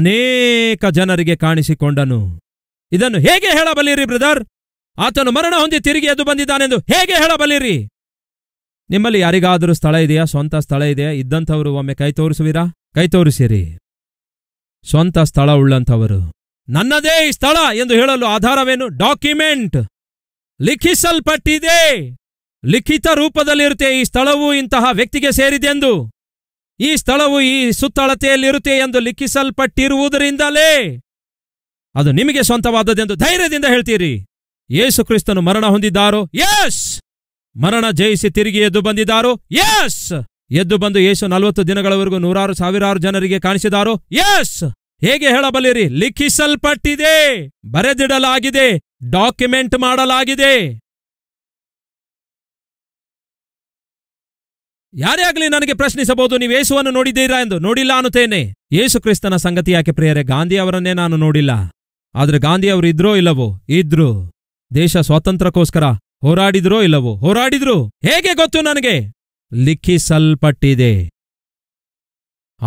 ಅನೇಕ ಜನರಿಗೆ ಕಾಣಿಸಿಕೊಂಡನು ಇದನ್ನು ಹೇಗೆ ಹೇಳಬಲ್ಲಿರಿ ಬ್ರದರ್ ಆತನು ಮರಣ ಹೊಂದಿ ತಿರುಗಿ ಎದ್ದು ಬಂದಿದ್ದಾನೆಂದು ಹೇಗೆ ಹೇಳಬಲ್ಲಿರಿ ನಿಮ್ಮಲ್ಲಿ ಯಾರಿಗಾದರೂ ಸ್ಥಳ ಇದೆಯಾ ಸ್ವಂತ ಸ್ಥಳ ಇದೆಯಾ ಇದ್ದಂಥವರು ಒಮ್ಮೆ ಕೈ ತೋರಿಸುವಿರಾ ಕೈ ತೋರಿಸಿರಿ ಸ್ವಂತ ಸ್ಥಳ ಉಳ್ಳಂಥವರು ನನ್ನದೇ ಈ ಸ್ಥಳ ಎಂದು ಹೇಳಲು ಆಧಾರವೇನು ಡಾಕ್ಯುಮೆಂಟ್ ಲಿಖಿಸಲ್ಪಟ್ಟಿದೆ ಲಿಖಿತ ರೂಪದಲ್ಲಿರುತ್ತೆ ಈ ಸ್ಥಳವು ಇಂತಹ ವ್ಯಕ್ತಿಗೆ ಸೇರಿದೆಂದು ಈ ಸ್ಥಳವು ಈ ಸುತ್ತಳತೆಯಲ್ಲಿರುತ್ತೆ ಎಂದು ಲಿಖಿಸಲ್ಪಟ್ಟಿರುವುದರಿಂದಲೇ ಅದು ನಿಮಗೆ ಸ್ವಂತವಾದದ್ದೆಂದು ಧೈರ್ಯದಿಂದ ಹೇಳ್ತೀರಿ ಯೇಸು ಕ್ರಿಸ್ತನು ಮರಣ ಹೊಂದಿದ್ದಾರೋ ಯಸ್ ಮರಣ ಜಯಿಸಿ ತಿರುಗಿ ಎದ್ದು ಬಂದಿದ್ದಾರೋ ಯಸ್ ಎದ್ದು ಬಂದು ಯೇಸು ನಲವತ್ತು ದಿನಗಳವರೆಗೂ ನೂರಾರು ಸಾವಿರಾರು ಜನರಿಗೆ ಕಾಣಿಸಿದಾರೋ ಯಸ್ ಹೇಗೆ ಹೇಳಬಲ್ಲಿರಿ ಲಿಖಿಸಲ್ಪಟ್ಟಿದೆ ಬರೆದಿಡಲಾಗಿದೆ ಡಾಕ್ಯುಮೆಂಟ್ ಮಾಡಲಾಗಿದೆ ಯಾರೇ ಆಗಲಿ ನನಗೆ ಪ್ರಶ್ನಿಸಬಹುದು ನೀವು ಯೇಸುವನ್ನು ನೋಡಿದ್ದೀರಾ ಎಂದು ನೋಡಿಲ್ಲ ಅನ್ನುತ್ತೇನೆ ಯೇಸು ಕ್ರಿಸ್ತನ ಸಂಗತಿ ಯಾಕೆ ಪ್ರಿಯರೇ ಗಾಂಧಿ ಅವರನ್ನೇ ನಾನು ನೋಡಿಲ್ಲ ಆದರೆ ಗಾಂಧಿ ಅವರು ಇದ್ರೋ ಇಲ್ಲವೋ ಇದ್ರು ದೇಶ ಸ್ವಾತಂತ್ರ್ಯಕ್ಕೋಸ್ಕರ ಹೋರಾಡಿದ್ರೋ ಇಲ್ಲವೋ ಹೋರಾಡಿದ್ರು ಹೇಗೆ ಗೊತ್ತು ನನಗೆ ಲಿಖಿಸಲ್ಪಟ್ಟಿದೆ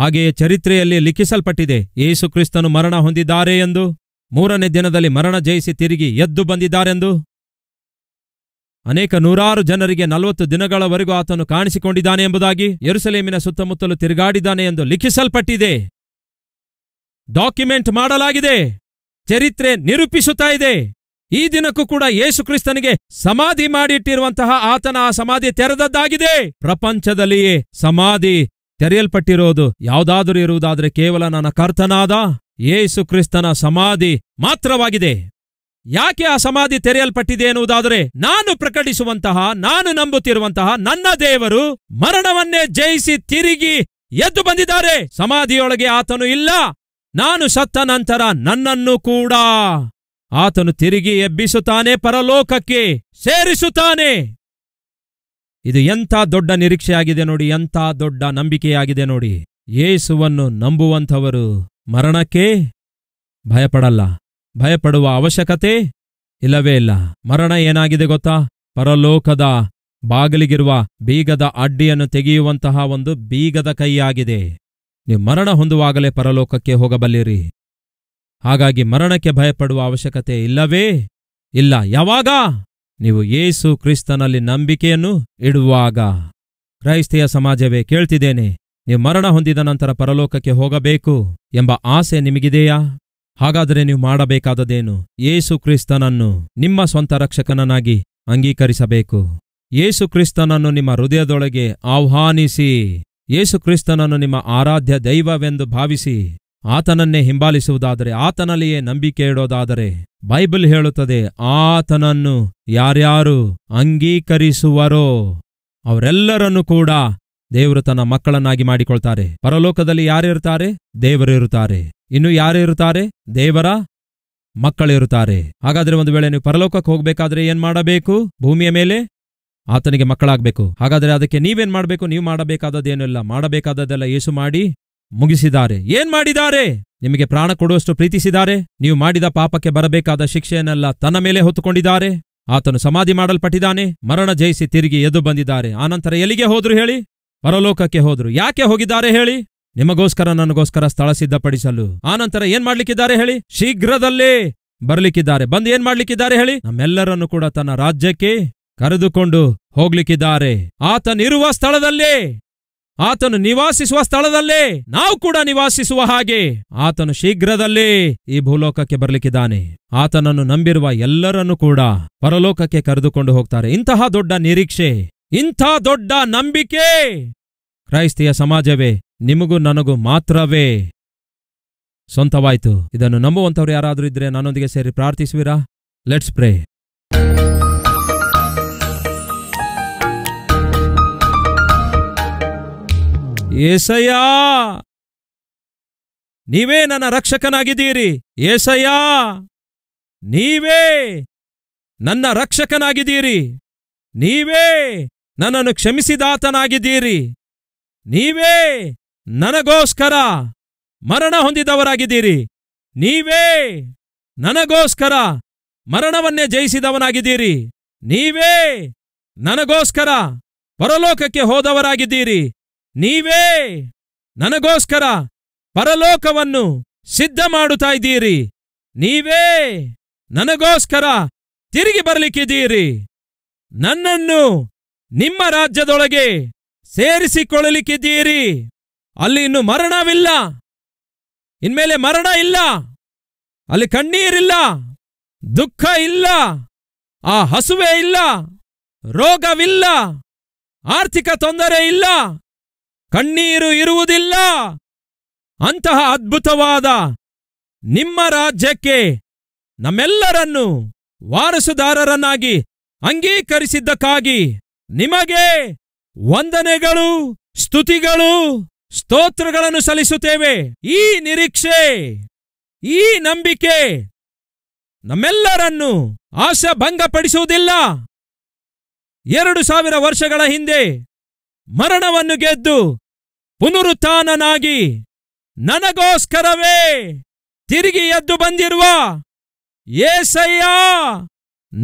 ಹಾಗೆಯೇ ಚರಿತ್ರೆಯಲ್ಲಿ ಲಿಖಿಸಲ್ಪಟ್ಟಿದೆ ಯೇಸು ಮರಣ ಹೊಂದಿದ್ದಾರೆ ಎಂದು ಮೂರನೇ ದಿನದಲ್ಲಿ ಮರಣ ಜಯಿಸಿ ತಿರುಗಿ ಎದ್ದು ಬಂದಿದ್ದಾರೆಂದು ಅನೇಕ ನೂರಾರು ಜನರಿಗೆ ನಲವತ್ತು ದಿನಗಳವರೆಗೂ ಆತನು ಕಾಣಿಸಿಕೊಂಡಿದ್ದಾನೆ ಎಂಬುದಾಗಿ ಯರುಸಲೇಮಿನ ಸುತ್ತಮುತ್ತಲು ತಿರುಗಾಡಿದ್ದಾನೆ ಎಂದು ಲಿಖಿಸಲ್ಪಟ್ಟಿದೆ ಡಾಕ್ಯುಮೆಂಟ್ ಮಾಡಲಾಗಿದೆ ಚರಿತ್ರೆ ನಿರೂಪಿಸುತ್ತಾ ಇದೆ ಈ ದಿನಕ್ಕೂ ಕೂಡ ಯೇಸು ಸಮಾಧಿ ಮಾಡಿಟ್ಟಿರುವಂತಹ ಆತನ ಆ ಸಮಾಧಿ ತೆರೆದದ್ದಾಗಿದೆ ಪ್ರಪಂಚದಲ್ಲಿಯೇ ಸಮಾಧಿ ತೆರೆಯಲ್ಪಟ್ಟಿರೋದು ಯಾವುದಾದರೂ ಇರುವುದಾದರೆ ಕೇವಲ ನನ್ನ ಕರ್ತನಾದ ಯೇಸು ಕ್ರಿಸ್ತನ ಸಮಾಧಿ ಮಾತ್ರವಾಗಿದೆ ಯಾಕೆ ಆ ಸಮಾಧಿ ತೆರೆಯಲ್ಪಟ್ಟಿದೆ ಎನ್ನುವುದಾದರೆ ನಾನು ಪ್ರಕಟಿಸುವಂತಹ ನಾನು ನಂಬುತ್ತಿರುವಂತಹ ನನ್ನ ದೇವರು ಮರಣವನ್ನೇ ಜಯಿಸಿ ತಿರುಗಿ ಎದ್ದು ಬಂದಿದ್ದಾರೆ ಸಮಾಧಿಯೊಳಗೆ ಆತನು ಇಲ್ಲ ನಾನು ಸತ್ತ ನಂತರ ನನ್ನನ್ನು ಕೂಡ ಆತನು ತಿರುಗಿ ಎಬ್ಬಿಸುತ್ತಾನೆ ಪರಲೋಕಕ್ಕೆ ಸೇರಿಸುತ್ತಾನೆ ಇದು ಎಂಥ ದೊಡ್ಡ ನಿರೀಕ್ಷೆಯಾಗಿದೆ ನೋಡಿ ಎಂಥ ದೊಡ್ಡ ನಂಬಿಕೆಯಾಗಿದೆ ನೋಡಿ ಯೇಸುವನ್ನು ನಂಬುವಂಥವರು ಮರಣಕ್ಕೆ ಭಯಪಡಲ್ಲ ಭಯಪಡುವ ಅವಶ್ಯಕತೆ ಇಲ್ಲವೇ ಇಲ್ಲ ಮರಣ ಏನಾಗಿದೆ ಗೊತ್ತಾ ಪರಲೋಕದ ಬಾಗಿಲಿಗಿರುವ ಬೀಗದ ಅಡ್ಡಿಯನ್ನು ತೆಗೆಯುವಂತಹ ಒಂದು ಬೀಗದ ಕೈಯಾಗಿದೆ ನೀವು ಮರಣ ಹೊಂದುವಾಗಲೇ ಪರಲೋಕಕ್ಕೆ ಹೋಗಬಲ್ಲಿರಿ ಹಾಗಾಗಿ ಮರಣಕ್ಕೆ ಭಯಪಡುವ ಅವಶ್ಯಕತೆ ಇಲ್ಲವೇ ಇಲ್ಲ ಯಾವಾಗ ನೀವು ಯೇಸು ಕ್ರಿಸ್ತನಲ್ಲಿ ನಂಬಿಕೆಯನ್ನು ಇಡುವಾಗ ಕ್ರೈಸ್ತಿಯ ಸಮಾಜವೇ ಕೇಳ್ತಿದ್ದೇನೆ ನೀವು ಮರಣ ಹೊಂದಿದ ನಂತರ ಪರಲೋಕಕ್ಕೆ ಹೋಗಬೇಕು ಎಂಬ ಆಸೆ ನಿಮಗಿದೆಯಾ ಹಾಗಾದರೆ ನೀವು ಮಾಡಬೇಕಾದದೇನು ಯೇಸು ಕ್ರಿಸ್ತನನ್ನು ನಿಮ್ಮ ಸ್ವಂತ ರಕ್ಷಕನನ್ನಾಗಿ ಅಂಗೀಕರಿಸಬೇಕು ಯೇಸು ಕ್ರಿಸ್ತನನ್ನು ನಿಮ್ಮ ಹೃದಯದೊಳಗೆ ಆಹ್ವಾನಿಸಿ ಯೇಸು ಕ್ರಿಸ್ತನನ್ನು ನಿಮ್ಮ ಆರಾಧ್ಯ ದೈವವೆಂದು ಭಾವಿಸಿ ಆತನನ್ನೇ ಹಿಂಬಾಲಿಸುವುದಾದರೆ ಆತನಲ್ಲಿಯೇ ನಂಬಿಕೆ ಇಡೋದಾದರೆ ಬೈಬಲ್ ಹೇಳುತ್ತದೆ ಆತನನ್ನು ಯಾರ್ಯಾರು ಅಂಗೀಕರಿಸುವರೋ ಅವರೆಲ್ಲರನ್ನು ಕೂಡ ದೇವರು ತನ್ನ ಮಕ್ಕಳನ್ನಾಗಿ ಮಾಡಿಕೊಳ್ತಾರೆ ಪರಲೋಕದಲ್ಲಿ ಯಾರಿರುತ್ತಾರೆ ದೇವರಿರುತ್ತಾರೆ ಇನ್ನು ಯಾರಿರುತ್ತಾರೆ ದೇವರ ಮಕ್ಕಳಿರುತ್ತಾರೆ ಹಾಗಾದ್ರೆ ಒಂದು ವೇಳೆ ನೀವು ಪರಲೋಕಕ್ಕೆ ಹೋಗ್ಬೇಕಾದ್ರೆ ಏನ್ ಮಾಡಬೇಕು ಭೂಮಿಯ ಮೇಲೆ ಆತನಿಗೆ ಮಕ್ಕಳಾಗಬೇಕು ಹಾಗಾದ್ರೆ ಅದಕ್ಕೆ ನೀವೇನ್ ಮಾಡಬೇಕು ನೀವು ಮಾಡಬೇಕಾದದ್ದೇನೆಲ್ಲ ಮಾಡಬೇಕಾದದ್ದೆಲ್ಲ ಏಸು ಮಾಡಿ ಮುಗಿಸಿದ್ದಾರೆ ಏನ್ ಮಾಡಿದ್ದಾರೆ ನಿಮಗೆ ಪ್ರಾಣ ಕೊಡುವಷ್ಟು ಪ್ರೀತಿಸಿದ್ದಾರೆ ನೀವು ಮಾಡಿದ ಪಾಪಕ್ಕೆ ಬರಬೇಕಾದ ಶಿಕ್ಷೆಯನ್ನೆಲ್ಲ ತನ್ನ ಮೇಲೆ ಹೊತ್ತುಕೊಂಡಿದ್ದಾರೆ ಆತನು ಸಮಾಧಿ ಮಾಡಲ್ಪಟ್ಟಿದ್ದಾನೆ ಮರಣ ಜಯಿಸಿ ತಿರುಗಿ ಎದ್ದು ಬಂದಿದ್ದಾರೆ ಆನಂತರ ಎಲ್ಲಿಗೆ ಹೋದ್ರು ಹೇಳಿ ಪರಲೋಕಕ್ಕೆ ಹೋದ್ರು ಯಾಕೆ ಹೋಗಿದ್ದಾರೆ ಹೇಳಿ ನಿಮಗೋಸ್ಕರ ನನಗೋಸ್ಕರ ಸ್ಥಳ ಸಿದ್ಧಪಡಿಸಲು ಆನಂತರ ಏನ್ ಮಾಡ್ಲಿಕ್ಕಿದ್ದಾರೆ ಹೇಳಿ ಶೀಘ್ರದಲ್ಲೇ ಬರ್ಲಿಕ್ಕಿದ್ದಾರೆ ಬಂದು ಏನ್ ಮಾಡ್ಲಿಕ್ಕಿದ್ದಾರೆ ಹೇಳಿ ನಮ್ಮೆಲ್ಲರನ್ನು ಕೂಡ ತನ್ನ ರಾಜ್ಯಕ್ಕೆ ಕರೆದುಕೊಂಡು ಹೋಗ್ಲಿಕ್ಕಿದ್ದಾರೆ ಆತನಿರುವ ಸ್ಥಳದಲ್ಲೇ ಆತನು ನಿವಾಸಿಸುವ ಸ್ಥಳದಲ್ಲೇ ನಾವು ಕೂಡ ನಿವಾಸಿಸುವ ಹಾಗೆ ಆತನು ಶೀಘ್ರದಲ್ಲೇ ಈ ಭೂಲೋಕಕ್ಕೆ ಬರಲಿಕ್ಕಿದ್ದಾನೆ ಆತನನ್ನು ನಂಬಿರುವ ಎಲ್ಲರನ್ನೂ ಕೂಡ ಪರಲೋಕಕ್ಕೆ ಕರೆದುಕೊಂಡು ಹೋಗ್ತಾರೆ ಇಂತಹ ದೊಡ್ಡ ನಿರೀಕ್ಷೆ ಇಂಥ ದೊಡ್ಡ ನಂಬಿಕೆ ಕ್ರೈಸ್ತಿಯ ಸಮಾಜವೇ ನಿಮಗೂ ನನಗೂ ಮಾತ್ರವೇ ಸ್ವಂತವಾಯಿತು ಇದನ್ನು ನಂಬುವಂಥವ್ರು ಯಾರಾದರೂ ಇದ್ರೆ ನನ್ನೊಂದಿಗೆ ಸೇರಿ ಪ್ರಾರ್ಥಿಸುವಿರಾ ಲೆಟ್ಸ್ ಪ್ರೇ ಏಸಯ್ಯಾ ನೀವೇ ನನ್ನ ರಕ್ಷಕನಾಗಿದ್ದೀರಿ ಏಸಯ್ಯಾ ನೀವೇ ನನ್ನ ರಕ್ಷಕನಾಗಿದ್ದೀರಿ ನೀವೇ ನನ್ನನ್ನು ಕ್ಷಮಿಸಿದಾತನಾಗಿದ್ದೀರಿ ನೀವೇ ನನಗೋಸ್ಕರ ಮರಣ ಹೊಂದಿದವರಾಗಿದ್ದೀರಿ ನೀವೇ ನನಗೋಸ್ಕರ ಮರಣವನ್ನೇ ಜಯಿಸಿದವನಾಗಿದ್ದೀರಿ ನೀವೇ ನನಗೋಸ್ಕರ ಪರಲೋಕಕ್ಕೆ ಹೋದವರಾಗಿದ್ದೀರಿ ನೀವೇ ನನಗೋಸ್ಕರ ಪರಲೋಕವನ್ನು ಸಿದ್ಧ ಮಾಡುತ್ತಾ ಇದ್ದೀರಿ ನೀವೇ ನನಗೋಸ್ಕರ ತಿರುಗಿ ಬರಲಿಕ್ಕಿದ್ದೀರಿ ನನ್ನನ್ನು ನಿಮ್ಮ ರಾಜ್ಯದೊಳಗೆ ಸೇರಿಸಿಕೊಳ್ಳಲಿಕ್ಕಿದ್ದೀರಿ ಅಲ್ಲಿ ಇನ್ನು ಮರಣವಿಲ್ಲ ಇನ್ಮೇಲೆ ಮರಣ ಇಲ್ಲ ಅಲ್ಲಿ ಕಣ್ಣೀರಿಲ್ಲ ದುಃಖ ಇಲ್ಲ ಆ ಹಸುವೆ ಇಲ್ಲ ರೋಗವಿಲ್ಲ ಆರ್ಥಿಕ ತೊಂದರೆ ಇಲ್ಲ ಕಣ್ಣೀರು ಇರುವುದಿಲ್ಲ ಅಂತಹ ಅದ್ಭುತವಾದ ನಿಮ್ಮ ರಾಜ್ಯಕ್ಕೆ ನಮ್ಮೆಲ್ಲರನ್ನು ವಾರಸುದಾರರನ್ನಾಗಿ ಅಂಗೀಕರಿಸಿದ್ದಕ್ಕಾಗಿ ನಿಮಗೆ ವಂದನೆಗಳು ಸ್ತುತಿಗಳು ಸ್ತೋತ್ರಗಳನ್ನು ಸಲ್ಲಿಸುತ್ತೇವೆ ಈ ನಿರೀಕ್ಷೆ ಈ ನಂಬಿಕೆ ನಮ್ಮೆಲ್ಲರನ್ನು ಆಶಾಭಂಗಪಡಿಸುವುದಿಲ್ಲ ಎರಡು ಸಾವಿರ ವರ್ಷಗಳ ಹಿಂದೆ ಮರಣವನ್ನು ಗೆದ್ದು ಪುನರುತ್ಥಾನನಾಗಿ ನನಗೋಸ್ಕರವೇ ತಿರುಗಿ ಎದ್ದು ಬಂದಿರುವ ಏಸಯ್ಯ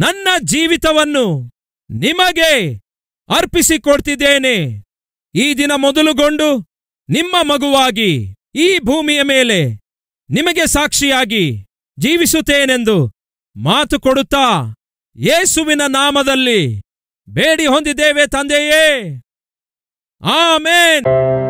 ನನ್ನ ಜೀವಿತವನ್ನು ನಿಮಗೆ ಅರ್ಪಿಸಿಕೊಡ್ತಿದ್ದೇನೆ ಈ ದಿನ ಮೊದಲುಗೊಂಡು ನಿಮ್ಮ ಮಗುವಾಗಿ ಈ ಭೂಮಿಯ ಮೇಲೆ ನಿಮಗೆ ಸಾಕ್ಷಿಯಾಗಿ ಜೀವಿಸುತ್ತೇನೆಂದು ಮಾತು ಕೊಡುತ್ತಾ ಯೇಸುವಿನ ನಾಮದಲ್ಲಿ ಬೇಡಿ ಹೊಂದಿದ್ದೇವೆ ತಂದೆಯೇ Amen.